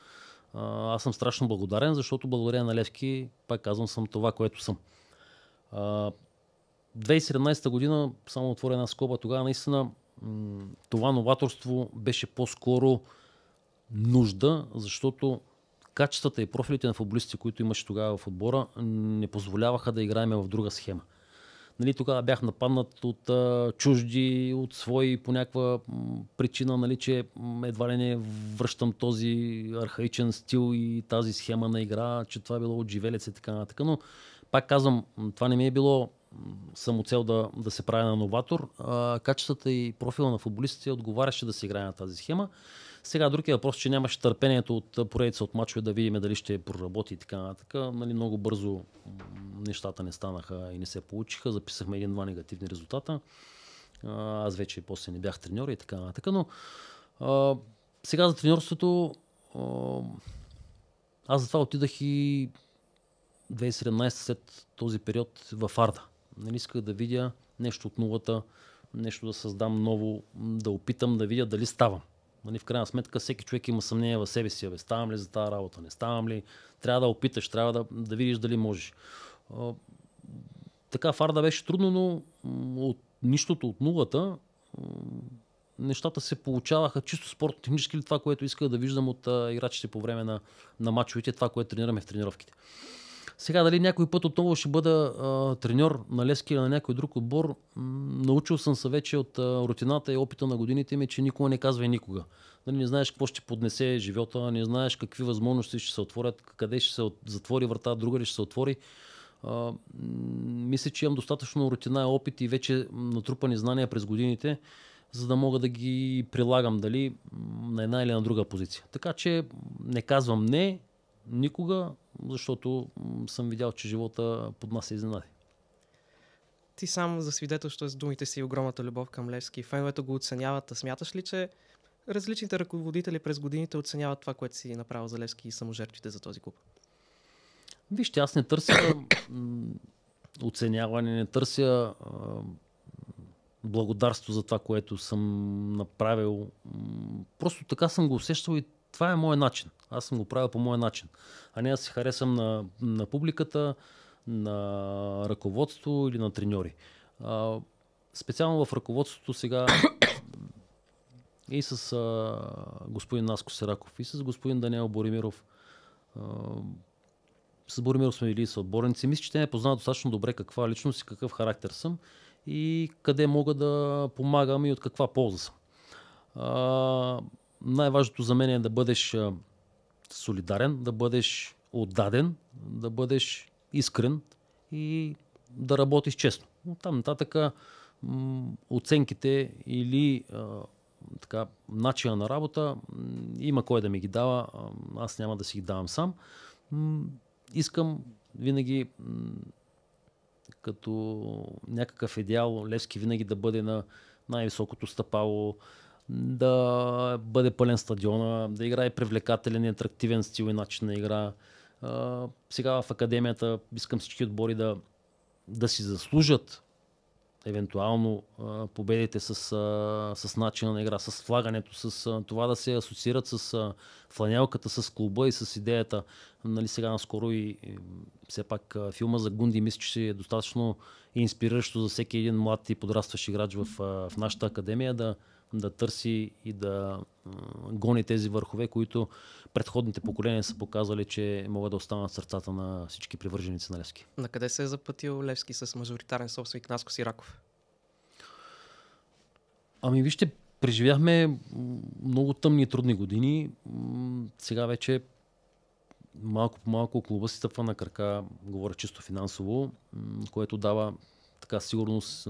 Аз съм страшно благодарен, защото благодарение на Левски, пак казвам, съм това, което съм. 2017 година, само отворя една скоба, тогава наистина това новаторство беше по-скоро нужда, защото качествата и профилите на футболистите, които имаше тогава в отбора, не позволяваха да играем в друга схема. Нали, тогава бях нападнат от а, чужди, от свои по някаква причина, нали, че едва ли не връщам този архаичен стил и тази схема на игра, че това е било от живелец и така нататък. Но пак казвам, това не ми е било самоцел да, да се прави на новатор. А, качествата и профила на футболистите отговаряше да се играе на тази схема. Сега друг е въпрос, че нямаше търпението от поредица от мачове да видим дали ще проработи и така нататък. Нали, много бързо нещата не станаха и не се получиха. Записахме един-два негативни резултата. А, аз вече после не бях треньор и така нататък. Но а, сега за треньорството аз затова отидах и 2017 след този период в Арда. Нали, исках да видя нещо от нулата, нещо да създам ново, да опитам да видя дали ставам. Нали, в крайна сметка всеки човек има съмнение в себе си. Бе, ставам ли за тази работа? Не ставам ли? Трябва да опиташ, трябва да, да видиш дали можеш. А, така фарда беше трудно, но от нищото, от нулата, нещата се получаваха чисто спортно-технически, това, което исках да виждам от а, играчите по време на, на мачовете, това, което тренираме в тренировките. Сега дали някой път отново ще бъда а, треньор на Лески или на някой друг отбор, м- научил съм се вече от а, рутината и опита на годините ми, че никога не казва и никога. Нали, не знаеш какво ще поднесе живота, не знаеш какви възможности ще се отворят, къде ще се затвори врата, друга ли ще се отвори. А, мисля, че имам достатъчно рутина и опит и вече натрупани знания през годините, за да мога да ги прилагам дали на една или на друга позиция. Така че не казвам не, Никога, защото съм видял, че живота под нас е изненади. Ти сам свидетелство с думите си и огромната любов към Левски. Феновете го оценяват. А смяташ ли, че различните ръководители през годините оценяват това, което си направил за Левски и саможертвите за този клуб? Вижте, аз не търся оценяване, не търся благодарство за това, което съм направил. Просто така съм го усещал и това е моят начин. Аз съм го правил по моя начин. А не аз се харесам на, на публиката, на ръководство или на треньори. А, специално в ръководството сега и с а, господин Наско Сераков, и с господин Даниел Боримиров. А, с Боримиров сме били съотборници. Мисля, че те не познават достатъчно добре каква личност и какъв характер съм и къде мога да помагам и от каква полза съм. А, най-важното за мен е да бъдеш солидарен, да бъдеш отдаден, да бъдеш искрен и да работиш честно. От там нататък оценките или така, начина на работа има кой да ми ги дава, аз няма да си ги давам сам. Искам винаги като някакъв идеал Левски винаги да бъде на най-високото стъпало, да бъде пълен стадиона, да играе привлекателен и атрактивен стил и начин на игра. сега в академията искам всички отбори да, да си заслужат евентуално победите с, с начина на игра, с флагането, с това да се асоциират с фланелката, с клуба и с идеята. Нали, сега наскоро и, все пак филма за Гунди мисля, че е достатъчно инспириращо за всеки един млад и подрастващ играч в, в нашата академия да, да търси и да гони тези върхове, които предходните поколения са показали, че могат да останат сърцата на всички привърженици на Левски. На къде се е запътил Левски с мажоритарен собственик Наско Сираков? Ами вижте, преживяхме много тъмни и трудни години. Сега вече малко по малко клуба си стъпва на крака, говоря чисто финансово, което дава така сигурност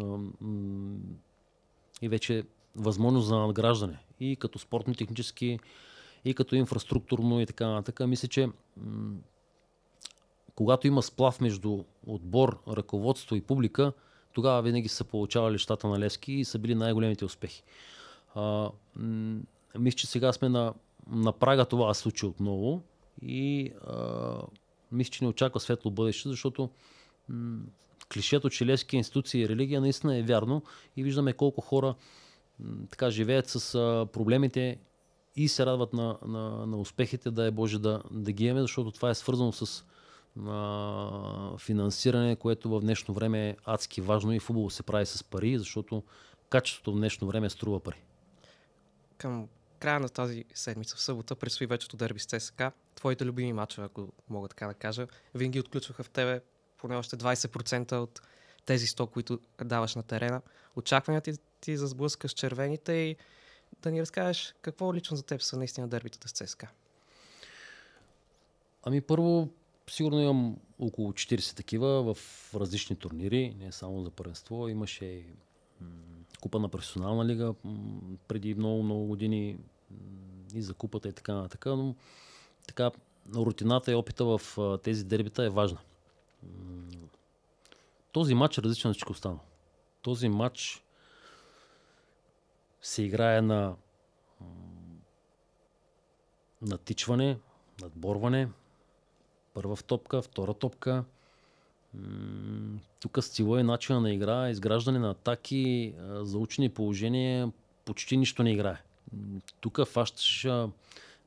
и вече възможност за надграждане и като спортно-технически, и като инфраструктурно и така нататък. Мисля, че м- когато има сплав между отбор, ръководство и публика, тогава винаги са получавали щата на Левски и са били най-големите успехи. А, м- мисля, че сега сме на, на прага това се случи отново и а, мисля, че не очаква светло бъдеще, защото м- клишето, че Левски е институция и религия, наистина е вярно и виждаме колко хора така живеят с проблемите и се радват на, на, на успехите, да е Боже да, да ги имаме, защото това е свързано с а, финансиране, което в днешно време е адски важно и футбол се прави с пари, защото качеството в днешно време струва пари. Към края на тази седмица, в събота, предстои вечето дерби с ЦСКА. Твоите любими мачове, ако мога така да кажа, винаги отключваха в тебе поне още 20% от тези 100, които даваш на терена, очакванията ти, ти за сблъска с червените и да ни разкажеш какво лично за теб са наистина дербитата с ЦСКА. Ами първо, сигурно имам около 40 такива в различни турнири, не само за първенство. Имаше и купа на професионална лига преди много-много години и за купата и така нататък, но така рутината и опита в тези дербита е важна. Този матч е различен от всичко останало. Този матч се играе на натичване, надборване, първа в топка, втора топка. Тук стила и е начина на игра, изграждане на атаки, заучени положения, почти нищо не играе. Тук фащаш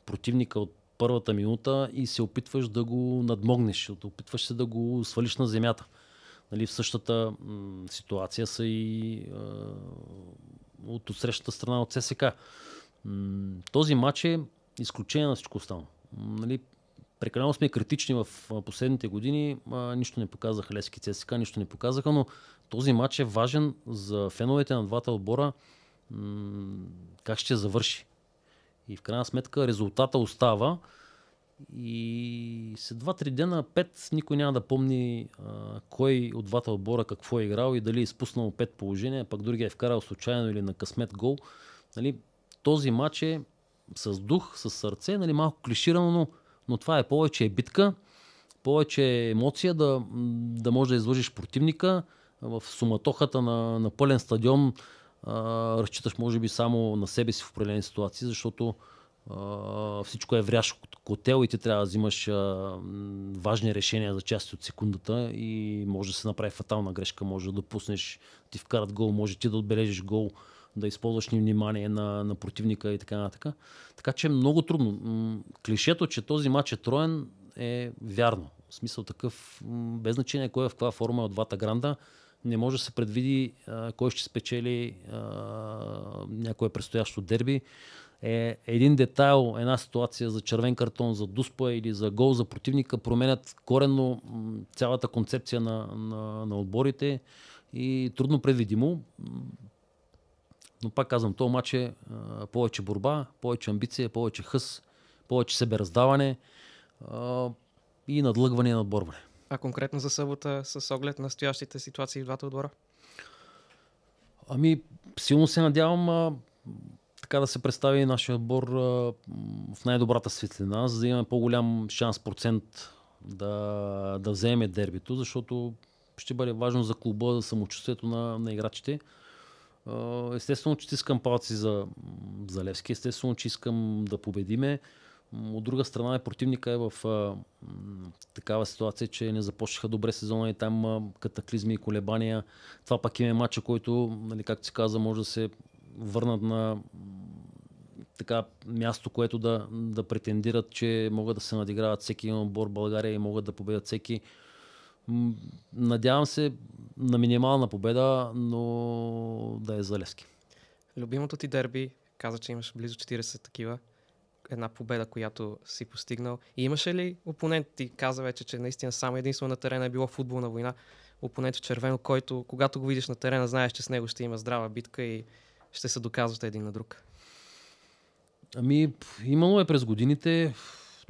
противника от първата минута и се опитваш да го надмогнеш, опитваш се да го свалиш на земята нали, в същата м- ситуация са и е, от отсрещната страна от ССК. М- този матч е изключение на всичко останало. Нали, прекалено сме критични в последните години. А, нищо не показаха Лески ЦСК, нищо не показаха, но този матч е важен за феновете на двата отбора м- как ще завърши. И в крайна сметка резултата остава. И след 2-3 дена, 5, никой няма да помни а, кой от двата отбора какво е играл и дали е изпуснал 5 положения, пък другия е вкарал случайно или на късмет гол. Нали, този матч е с дух, с сърце, нали, малко клиширано, но, но това е повече е битка, повече е емоция, да, да можеш да изложиш противника в суматохата на, на пълен стадион. А, разчиташ може би само на себе си в определени ситуации, защото всичко е врящ котел и ти трябва да взимаш а, важни решения за части от секундата и може да се направи фатална грешка, може да допуснеш, ти вкарат гол, може ти да отбележиш гол, да използваш ни внимание на, на противника и така нататък. Така че е много трудно. Клишето, че този матч е троен е вярно. В смисъл такъв, без значение кой е в каква форма от двата гранда, не може да се предвиди а, кой ще спечели а, някое предстоящо дерби е един детайл, една ситуация за червен картон, за дуспа или за гол за противника променят коренно цялата концепция на, на, на отборите и трудно предвидимо. Но пак казвам, то матч е повече борба, повече амбиция, повече хъс, повече себераздаване и надлъгване на отборване. А конкретно за събота с оглед на настоящите ситуации в двата отбора? Ами, силно се надявам така да се представи нашия отбор в най-добрата светлина, за да имаме по-голям шанс процент да, да вземе дербито, защото ще бъде важно за клуба, за самочувствието на, на играчите. Естествено, че искам палци за, за Левски, естествено, че искам да победиме. От друга страна е противника е в а, такава ситуация, че не започнаха добре сезона и там а, катаклизми и колебания. Това пак има е матча, който, нали, както се каза, може да се върнат на така място, което да, да претендират, че могат да се надиграват всеки отбор България и могат да победят всеки. Надявам се на минимална победа, но да е за Левски. Любимото ти дерби, каза, че имаш близо 40 такива. Една победа, която си постигнал. И имаше ли опонент? Ти каза вече, че наистина само единствено на терена е било футболна война. Опонент в червено, който когато го видиш на терена, знаеш, че с него ще има здрава битка и ще се доказват един на друг? Ами, имало е през годините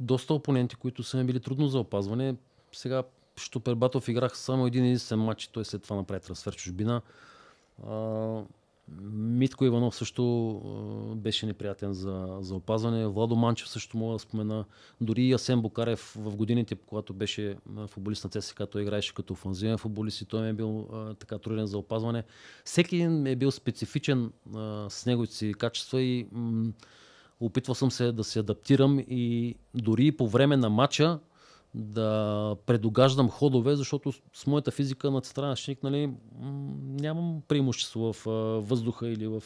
доста опоненти, които са ми били трудно за опазване. Сега Штупер Батов играх само един единствен матч, той след това направи трансфер чужбина. Митко Иванов също беше неприятен за, за опазване. Владо Манчев също мога да спомена. Дори и Асен Букарев в годините, когато беше футболист на ЦСКА, той играеше като офанзивен футболист и той е бил а, така труден за опазване. Всеки един е бил специфичен а, с неговите си качества и м- опитвал съм се да се адаптирам и дори по време на матча да предогаждам ходове, защото с моята физика на централен защитник нали, нямам преимущество в въздуха или в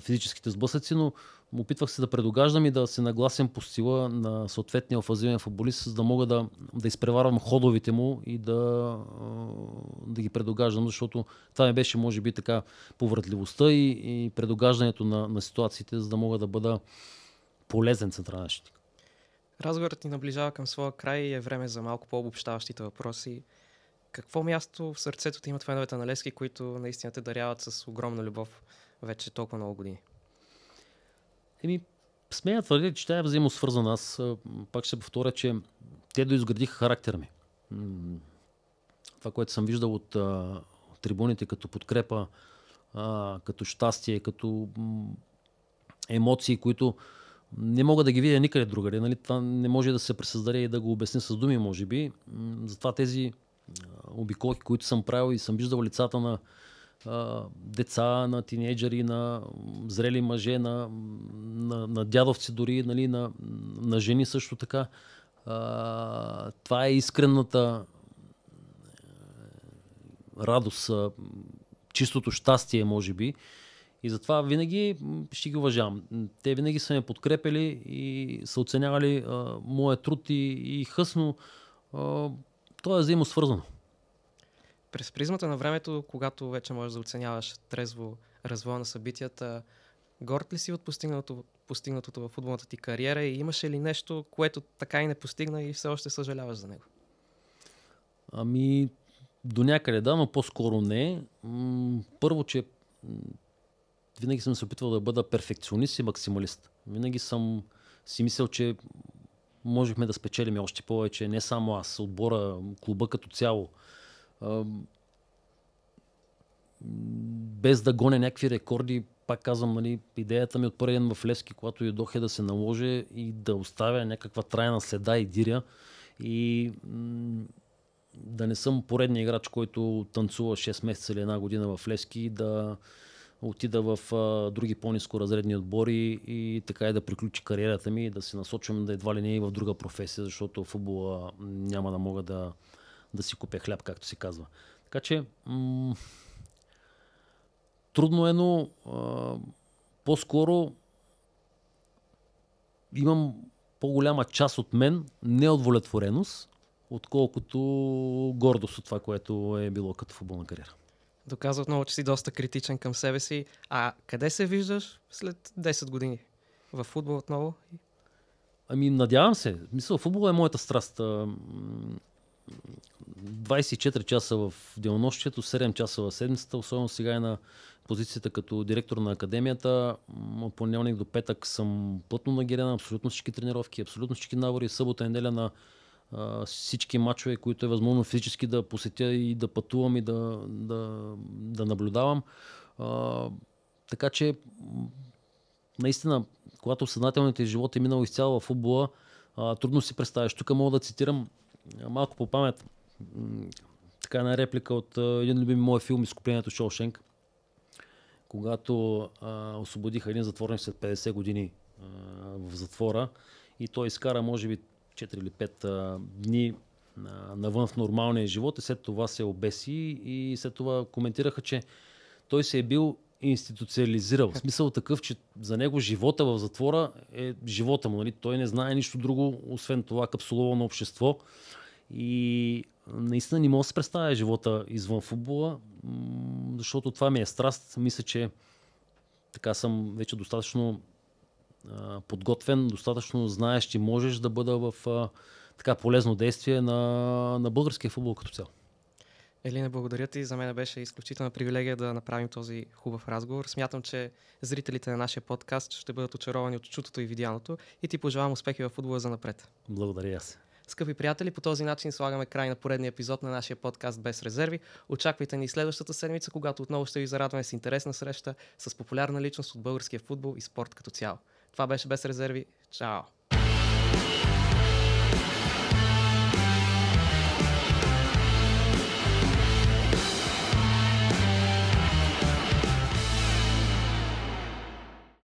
физическите сблъсъци, но опитвах се да предогаждам и да се нагласям по сила на съответния офазивен футболист, за да мога да, да изпреварвам ходовите му и да, да ги предогаждам, защото това ми беше, може би, така повратливостта и, и предогаждането на, на ситуациите, за да мога да бъда полезен централен защитник. Разговорът ни наближава към своя край и е време за малко по-обобщаващите въпроси. Какво място в сърцето ти имат феновете на Лески, които наистина те даряват с огромна любов вече толкова много години? Еми, смея твърде, че тя е взаимосвързана. Аз пак ще повторя, че те доизградиха характер ми. Това, което съм виждал от, от трибуните като подкрепа, като щастие, като емоции, които не мога да ги видя никъде другаде. Нали? Това не може да се пресъздаде и да го обясня с думи, може би. Затова тези обиколки, които съм правил и съм виждал лицата на а, деца, на тинейджери, на зрели мъже, на, на, на дядовци дори, нали? на, на жени също така. А, това е искрената радост, чистото щастие, може би. И затова винаги ще ги уважавам. Те винаги са ме подкрепили и са оценявали а, моя труд и, и хъсно. А, то е взаимосвързано. През призмата на времето, когато вече можеш да оценяваш трезво развоя на събитията, горд ли си от постигнато, постигнатото в футболната ти кариера и имаше ли нещо, което така и не постигна и все още съжаляваш за него? Ами, до някъде да, но по-скоро не. Първо, че винаги съм се опитвал да бъда перфекционист и максималист. Винаги съм си мислил, че можехме да спечелим още повече, не само аз, отбора, клуба като цяло. Без да гоня някакви рекорди, пак казвам, нали, идеята ми от първи ден в Левски, когато дох е да се наложи и да оставя някаква трайна следа и диря и да не съм поредния играч, който танцува 6 месеца или една година в Левски и да, отида в а, други по-низко разредни отбори и така и да приключи кариерата ми и да се насочвам да едва ли не и в друга професия, защото футбола няма да мога да, да си купя хляб, както се казва. Така че м- трудно е, но а, по-скоро имам по-голяма част от мен неудовлетвореност, отколкото гордост от това, което е било като футболна кариера. Доказва отново, че си доста критичен към себе си. А къде се виждаш след 10 години? В футбол отново? Ами, надявам се. Мисля, футбол е моята страст. 24 часа в денонощието, 7 часа в седмицата, особено сега е на позицията като директор на академията. От понеделник до петък съм плътно нагирена. абсолютно всички тренировки, абсолютно всички набори, събота и неделя на всички мачове, които е възможно физически да посетя и да пътувам и да, да, да наблюдавам. А, така че, наистина, когато съзнателният живот е минал изцяло в футбола, а, трудно си представяш. Тук мога да цитирам малко по памет така една реплика от а, един любим мой филм Изкуплението Шоушенк, когато а, освободиха един затворник след 50 години а, в затвора и той изкара, може би, 4 или 5 дни навън в нормалния живот и след това се обеси и след това коментираха, че той се е бил институциализирал. В смисъл такъв, че за него живота в затвора е живота му. Нали? Той не знае нищо друго, освен това капсуловано общество. И наистина не мога да се представя живота извън футбола, защото това ми е страст. Мисля, че така съм вече достатъчно подготвен, достатъчно знаеш, че можеш да бъда в а, така полезно действие на, на българския футбол като цяло. Елина, благодаря ти. За мен беше изключителна привилегия да направим този хубав разговор. Смятам, че зрителите на нашия подкаст ще бъдат очаровани от чутото и видяното и ти пожелавам успехи в футбола за напред. Благодаря аз. Скъпи приятели, по този начин слагаме край на поредния епизод на нашия подкаст Без резерви. Очаквайте ни следващата седмица, когато отново ще ви зарадваме с интересна среща с популярна личност от българския футбол и спорт като цяло. Това беше без резерви. Чао!